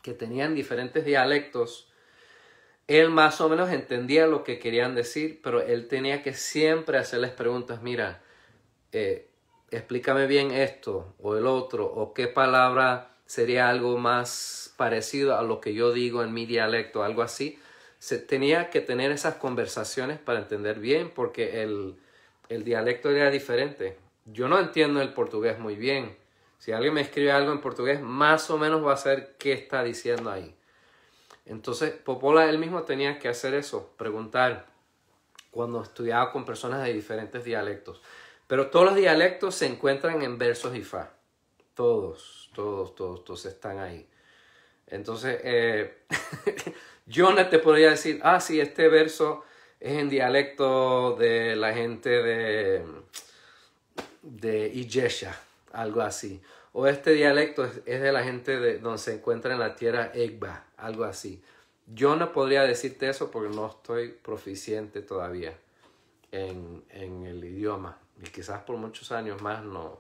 que tenían diferentes dialectos, él más o menos entendía lo que querían decir, pero él tenía que siempre hacerles preguntas. Mira, eh, explícame bien esto o el otro, o qué palabra sería algo más parecido a lo que yo digo en mi dialecto, algo así. Se tenía que tener esas conversaciones para entender bien, porque el, el dialecto era diferente. Yo no entiendo el portugués muy bien. Si alguien me escribe algo en portugués, más o menos va a ser qué está diciendo ahí. Entonces, Popola él mismo tenía que hacer eso, preguntar cuando estudiaba con personas de diferentes dialectos. Pero todos los dialectos se encuentran en versos y fa. Todos, todos, todos, todos están ahí. Entonces, eh, yo no te podría decir, ah, sí, este verso es en dialecto de la gente de, de algo así. O este dialecto es, de la gente de, donde se encuentra en la tierra Egba, algo así. Yo no podría decirte eso porque no estoy proficiente todavía en el idioma y quizás por muchos años más no.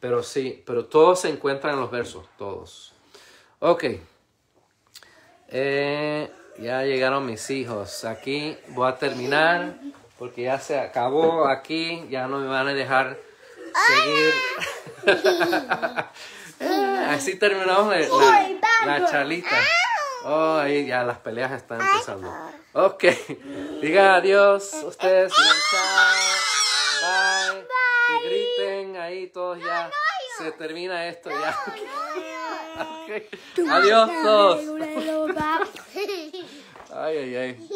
Pero sí, pero todos se encuentran en los versos, todos. Ok. Eh, ya llegaron mis hijos. Aquí voy a terminar porque ya se acabó aquí. Ya no me van a dejar seguir. así terminamos la, la, Oh, ahí ya las peleas están empezando. Ok. Diga adiós ustedes griten ahí todos ya. se termina esto ya. Adiós todos. ay, ay.